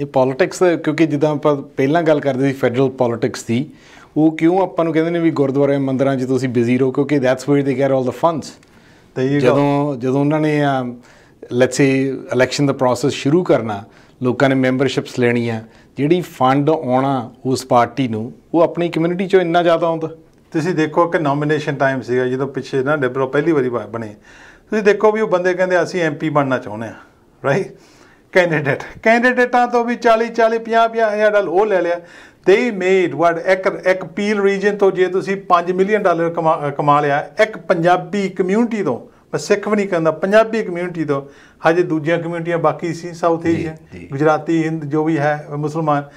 ਇਹ ਪੋਲਿਟਿਕਸ ਕਿਉਂਕਿ ਜਿੱਦਾਂ ਆਪਾਂ ਪਹਿਲਾਂ ਗੱਲ ਕਰਦੇ ਸੀ ਫੈਡਰਲ ਪੋਲਿਟਿਕਸ ਦੀ ਉਹ ਕਿਉਂ ਆਪਾਂ ਨੂੰ ਕਹਿੰਦੇ ਨੇ ਵੀ ਗੁਰਦੁਆਰੇ ਮੰਦਰਾਂ 'ਚ ਤੁਸੀਂ ਬਿਜ਼ੀ ਰਹੋ ਕਿਉਂਕਿ that's where they get all the funds ਜਦੋਂ ਜਦੋਂ ਉਹਨਾਂ ਨੇ ਲੈਟਸ ਸੇ ਇਲੈਕਸ਼ਨ ਦਾ ਪ੍ਰੋਸੈਸ ਸ਼ੁਰੂ ਕਰਨਾ ਲੋਕਾਂ ਨੇ ਮੈਂਬਰਸ਼ਿਪਸ ਲੈਣੀਆਂ ਜਿਹੜੀ ਫੰਡ ਆਉਣਾ ਉਸ ਪਾਰਟੀ ਨੂੰ ਉਹ ਆਪਣੀ ਕਮਿਊਨਿਟੀ 'ਚੋਂ ਇੰਨਾ ਜ਼ਿਆਦਾ ਆਉਂਦਾ ਤੁਸੀਂ ਦੇਖੋ ਕਿ ਨੋਮੀਨੇਸ਼ਨ ਟਾਈਮ ਸੀਗਾ ਜਦੋਂ ਪਿੱਛੇ ਨਾ ਲਿਬਰਲ ਪਹਿਲੀ ਵਾਰੀ ਬਣੇ ਤੁਸੀਂ ਦੇਖੋ ਵੀ ਉਹ ਬੰਦੇ ਕਹਿੰਦੇ ਅਸੀਂ ਐਮਪੀ ਬਣਨਾ ਚਾਹੁੰਦੇ ਆ ਰਾਈਟ ਕੈਂਡੀਡੇਟ ਕੈਂਡੀਡੇਟਾਂ ਤੋਂ ਵੀ 40 40 50 50 ਹਜ਼ਾਰ ਡਾਲ ਉਹ ਲੈ ਲਿਆ ਦੇ ਮੇਡ ਵਰਡ ਇੱਕ ਇੱਕ ਪੀਲ ਰੀਜਨ ਤੋਂ ਜੇ ਤੁਸੀਂ 5 ਮਿਲੀਅਨ ਡਾਲਰ ਕਮਾ ਲਿਆ ਇੱਕ ਪੰਜਾਬੀ ਕਮਿਊਨਿਟੀ ਤੋਂ ਮੈਂ ਸਿੱਖ ਵੀ ਨਹੀਂ ਕਹਿੰਦਾ ਪੰਜਾਬੀ ਕਮਿਊਨਿਟੀ ਤੋਂ ਹਜੇ ਦੂਜੀਆਂ ਕਮਿਊਨਿਟੀਆਂ ਬਾਕੀ ਸੀ ਸਾਊਥ ਏਸ਼ੀਆ ਗੁਜਰਾਤੀ ਹਿੰਦ ਜੋ ਵੀ ਹੈ ਮੁਸਲਮਾਨ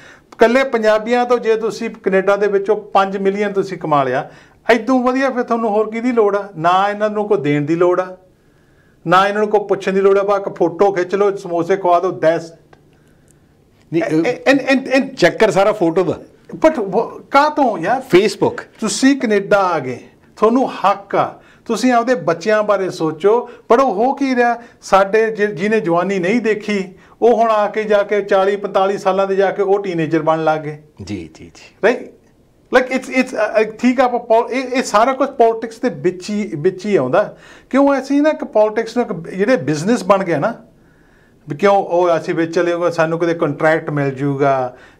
ਕੱਲੇ ਪੰਜਾਬੀਆਂ ਤੋਂ ਜੇ ਤੁਸੀਂ ਕੈਨੇਡਾ ਦੇ ਵਿੱਚੋਂ 5 ਮਿਲੀਅਨ ਤੁਸੀਂ ਕਮਾ ਲਿਆ ਐਦੋਂ ਵਧੀਆ ਫਿਰ ਤੁਹਾਨੂੰ ਹੋਰ ਕੀ ਦੀ ਲੋੜ ਆ ਨਾ ਇਹਨਾਂ ਨੂੰ ਕੋਈ ਦੇਣ ਦੀ ਲੋੜ ਆ ਨਾ ਇਹਨਾਂ ਨੂੰ ਕੋਈ ਪੁੱਛਣ ਦੀ ਲੋੜ ਹੈ ਬਾ ਇੱਕ ਫੋਟੋ ਖਿੱਚ ਲਓ ਸਮੋਸੇ ਖਵਾ ਦਿਓ ਦੈਸਟ ਨਹੀਂ ਇਹ ਐਂਡ ਚੱਕਰ ਸਾਰਾ ਫੋਟੋ ਦਾ ਬਟ ਕਾ ਤੋਂ ਯਾਰ ਫੇਸਬੁੱਕ ਤੁਸੀਂ ਕੈਨੇਡਾ ਆ ਗਏ ਤੁਹਾਨੂੰ ਹੱਕ ਆ ਤੁਸੀਂ ਆਪਦੇ ਬੱਚਿਆਂ ਬਾਰੇ ਸੋਚੋ ਪਰ ਉਹ ਹੋ ਕੀ ਰਿਹਾ ਸਾਡੇ ਜਿਹਨੇ ਜਵਾਨੀ ਨਹੀਂ ਦੇਖੀ ਉਹ ਹੁਣ ਆ ਕੇ ਜਾ ਕੇ 40 45 ਸਾਲਾਂ ਦੇ ਜਾ ਕੇ ਉਹ ਟੀਨੇਜਰ ਬਣ ਲੱਗੇ ਜੀ ਜੀ ਜੀ ਰਾਈਟ ਲਾਈਕ ਇਟਸ ਇਟਸ ਠੀਕ ਆ ਆਪਾਂ ਇਹ ਸਾਰਾ ਕੁਝ ਪੋਲਿਟਿਕਸ ਦੇ ਵਿੱਚ ਹੀ ਵਿੱਚ ਹੀ ਆਉਂਦਾ ਕਿਉਂ ਐਸੀ ਨਾ ਕਿ ਪੋਲਿਟਿਕਸ ਨੂੰ ਜਿਹੜੇ ਬਿਜ਼ਨਸ ਬਣ ਗਿਆ ਨਾ ਵੀ ਕਿਉਂ ਉਹ ਅਸੀਂ ਵਿੱਚ ਚਲੇ ਗਏ ਸਾਨੂੰ ਕਿਤੇ ਕੰਟਰੈਕਟ ਮਿਲ ਜੂਗਾ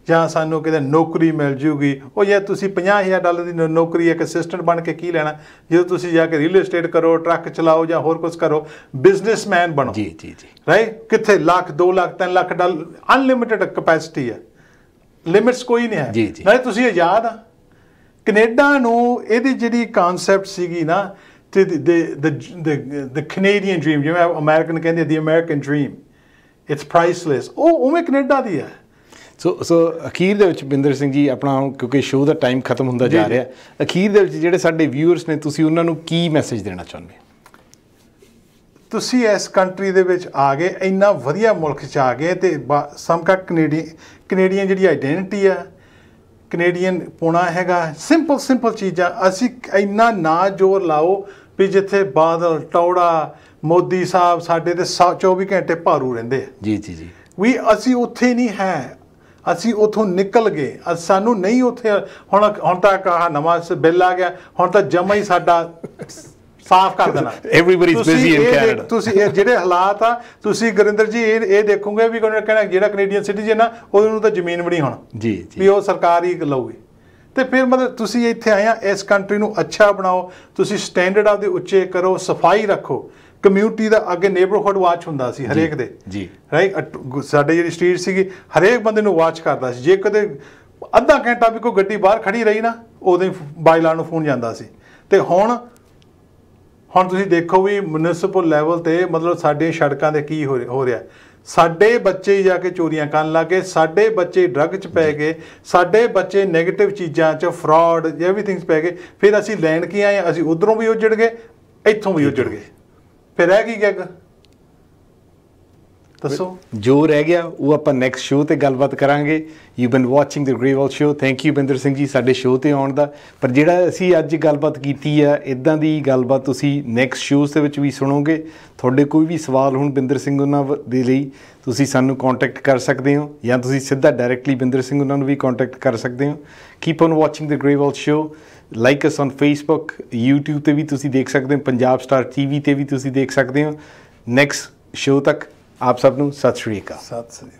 ਜਾਂ ਸਾਨੂੰ ਕਿਤੇ ਨੌਕਰੀ ਮਿਲ ਜੂਗੀ ਉਹ ਜੇ ਤੁਸੀਂ 50000 ਡਾਲਰ ਦੀ ਨੌਕਰੀ ਇੱਕ ਅਸਿਸਟੈਂਟ ਬਣ ਕੇ ਕੀ ਲੈਣਾ ਜਦੋਂ ਤੁਸੀਂ ਜਾ ਕੇ ਰੀਅਲ ਏਸਟੇਟ ਕਰੋ ਟਰੱਕ ਚਲਾਓ ਜਾਂ ਹੋਰ ਕੁਝ ਕਰੋ ਬਿਜ਼ਨਸਮੈਨ ਬਣੋ ਜੀ ਜੀ ਜੀ ਰਾਈਟ ਕਿੱਥੇ lakh 2 lakh 3 lakh dollar unlimited capacity ਹੈ ਲਿਮਿਟਸ ਕੋਈ ਨਹੀਂ ਹੈ ਨਾਲੇ ਤੁਸੀਂ ਆਜ਼ਾਦ ਆ ਕੈਨੇਡਾ ਨੂੰ ਇਹਦੀ ਜਿਹੜੀ ਕਨਸੈਪਟ ਸੀਗੀ ਨਾ ਤੇ ਦ ਦ ਕੈਨੇਡੀਅਨ ਡ੍ਰੀਮ ਜਿਵੇਂ ਅਮਰੀਕਨ ਕਹਿੰਦੇ ਦੀ ਅਮਰੀਕਨ ਡ੍ਰੀਮ ਇਟਸ ਪ੍ਰਾਈਸਲੈਸ ਉਹ ਉਵੇਂ ਕੈਨੇਡਾ ਦੀ ਹੈ ਸੋ ਸੋ ਅਖੀਰ ਦੇ ਵਿੱਚ ਬਿੰਦਰ ਸਿੰਘ ਜੀ ਆਪਣਾ ਕਿਉਂਕਿ ਸ਼ੋਅ ਦਾ ਟਾਈਮ ਖਤਮ ਹੁੰਦਾ ਜਾ ਰਿਹਾ ਅਖੀਰ ਦੇ ਵਿੱਚ ਜਿਹੜੇ ਸਾਡੇ ਵਿਊਅਰਸ ਨੇ ਤੁਸੀਂ ਉਹਨਾਂ ਨੂੰ ਕੀ ਮੈਸੇਜ ਦੇਣਾ ਚਾਹੁੰਦੇ ਤੁਸੀਂ ਇਸ ਕੰਟਰੀ ਦੇ ਵਿੱਚ ਆ ਗਏ ਇੰਨਾ ਵਧੀਆ ਮੁਲਕ 'ਚ ਆ ਗਏ ਤੇ ਸਮਕਾ ਕੈਨੇਡੀ ਕੈਨੇਡੀਅਨ ਜਿਹੜੀ ਆਇਡੈਂਟੀ ਆ ਕੈਨੇਡੀਅਨ ਪੋਣਾ ਹੈਗਾ ਸਿੰਪਲ ਸਿੰਪਲ ਚੀਜ਼ਾਂ ਅਸੀਂ ਇੰਨਾ ਨਾ ਜ਼ੋਰ ਲਾਓ ਕਿ ਜਿੱਥੇ ਬਾਦਲ ਟੌੜਾ ਮੋਦੀ ਸਾਹਿਬ ਸਾਡੇ ਤੇ 24 ਘੰਟੇ ਭਾਰੂ ਰਹਿੰਦੇ ਆ ਜੀ ਜੀ ਜੀ ਵੀ ਅਸੀਂ ਉੱਥੇ ਨਹੀਂ ਹੈ ਅਸੀਂ ਉਥੋਂ ਨਿਕਲ ਗਏ ਸਾਨੂੰ ਨਹੀਂ ਉਥੇ ਹੁਣ ਹੁਣ ਤਾਂ ਕਹਾ ਨਵਾਂ ਬਿੱਲ ਆ ਗਿਆ ਹੁਣ ਤਾਂ ਜਮਾ ਹੀ ਸਾਡਾ ਸਾਫ਼ ਕਰ ਦੇਣਾ everybody is busy in Canada ਤੁਸੀਂ ਇਹ ਜਿਹੜੇ ਹਾਲਾਤ ਆ ਤੁਸੀਂ ਗੁਰਿੰਦਰ ਜੀ ਇਹ ਇਹ ਦੇਖੋਗੇ ਵੀ ਕੋਈ ਕਹਿੰਦਾ ਜਿਹੜਾ ਕੈਨੇਡੀਅਨ ਸਿਟੀਜ਼ਨ ਆ ਉਹਨੂੰ ਤਾਂ ਜ਼ਮੀਨ ਵੀ ਨਹੀਂ ਹੁਣ ਜੀ ਜੀ ਵੀ ਉਹ ਸਰਕਾਰ ਹੀ ਲਊਗੀ ਤੇ ਫਿਰ ਮਤਲਬ ਤੁਸੀਂ ਇੱਥੇ ਆਏ ਆ ਇਸ ਕੰਟਰੀ ਨੂੰ ਅੱਛਾ ਬਣਾਓ ਤੁਸੀਂ ਸਟੈਂਡਰਡ ਆਪਦੇ ਉੱਚੇ ਕਰੋ ਸਫਾਈ ਰੱਖੋ ਕਮਿਊਨਿਟੀ ਦਾ ਅੱਗੇ ਨੇਬਰਹੂਡ ਵਾਚ ਹੁੰਦਾ ਸੀ ਹਰੇਕ ਦੇ ਜੀ ਰਾਈਟ ਸਾਡੇ ਜਿਹੜੀ ਸਟਰੀਟ ਸੀਗੀ ਹਰੇਕ ਬੰਦੇ ਨੂੰ ਵਾਚ ਕਰਦਾ ਸੀ ਜੇ ਕਦੇ ਅੱਧਾ ਘੰਟਾ ਵੀ ਕੋਈ ਗੱਡੀ ਬਾਹਰ ਖੜੀ ਰਹੀ ਨਾ ਉਦੋਂ ਹੀ ਨੂੰ ਫੋਨ ਜਾਂਦਾ ਸੀ ਤੇ ਹੁਣ ਹੁਣ ਤੁਸੀਂ ਦੇਖੋ ਵੀ ਮਿਊਨਿਸਪਲ ਲੈਵਲ ਤੇ ਮਤਲਬ ਸਾਡੇ ਸੜਕਾਂ ਦੇ ਕੀ ਹੋ ਰਿਹਾ ਸਾਡੇ ਬੱਚੇ ਜਾ ਕੇ ਚੋਰੀਆਂ ਕਰਨ ਲੱਗੇ ਸਾਡੇ ਬੱਚੇ ਡਰੱਗ 'ਚ ਪੈ ਗਏ ਸਾਡੇ ਬੱਚੇ 네ਗੇਟਿਵ ਚੀਜ਼ਾਂ 'ਚ ਫਰਾਡ ਥਿੰਗਸ ਪੈ ਗਏ ਫਿਰ ਅਸੀਂ ਲੈਣ ਕੀ ਆਏ ਅਸੀਂ ਉਧਰੋਂ ਵੀ ਉਜੜ ਗਏ ਇੱਥੋਂ ਵੀ ਉਜੜ ਗਏ ਫਿਰ ਰਹਿ ਕੀ ਗਿਆ ਦੱਸੋ ਜੋ ਰਹਿ ਗਿਆ ਉਹ ਆਪਾਂ ਨੈਕਸਟ ਸ਼ੋਅ ਤੇ ਗੱਲਬਾਤ ਕਰਾਂਗੇ you been watching the Gravel show thank you Binder Singh ji ਸਾਡੇ ਸ਼ੋਅ ਤੇ ਆਉਣ ਦਾ ਪਰ ਜਿਹੜਾ ਅਸੀਂ ਅੱਜ ਗੱਲਬਾਤ ਕੀਤੀ ਆ ਇਦਾਂ ਦੀ ਗੱਲਬਾਤ ਤੁਸੀਂ ਨੈਕਸਟ ਸ਼ੋਅਸ ਦੇ ਵਿੱਚ ਵੀ ਸੁਣੋਗੇ ਤੁਹਾਡੇ ਕੋਈ ਵੀ ਸਵਾਲ ਹੁਣ ਬਿੰਦਰ ਸਿੰਘ ਉਹਨਾਂ ਦੇ ਲਈ ਤੁਸੀਂ ਸਾਨੂੰ ਕੰਟੈਕਟ ਕਰ ਸਕਦੇ ਹੋ ਜਾਂ ਤੁਸੀਂ ਸਿੱਧਾ ਡਾਇਰੈਕਟਲੀ ਬਿੰਦਰ ਸਿੰਘ ਉਹਨਾਂ ਨੂੰ ਵੀ ਕੰਟੈਕਟ ਕਰ ਸਕਦੇ ਹੋ keep on watching the Gravel show like us on Facebook YouTube ਤੇ ਵੀ ਤੁਸੀਂ ਦੇਖ ਸਕਦੇ ਹੋ ਪੰਜਾਬ ਸਟਾਰ ਟੀਵੀ ਤੇ ਵੀ ਤੁਸੀਂ ਦੇਖ ਸਕਦੇ ਹੋ ਨੈਕਸਟ ਸ਼ੋਅ ਤੱਕ ਆਪ ਸਭ ਨੂੰ ਸਤਿ ਸ਼੍ਰੀ ਅਕਾਲ ਸਤਿ ਸ਼੍ਰੀ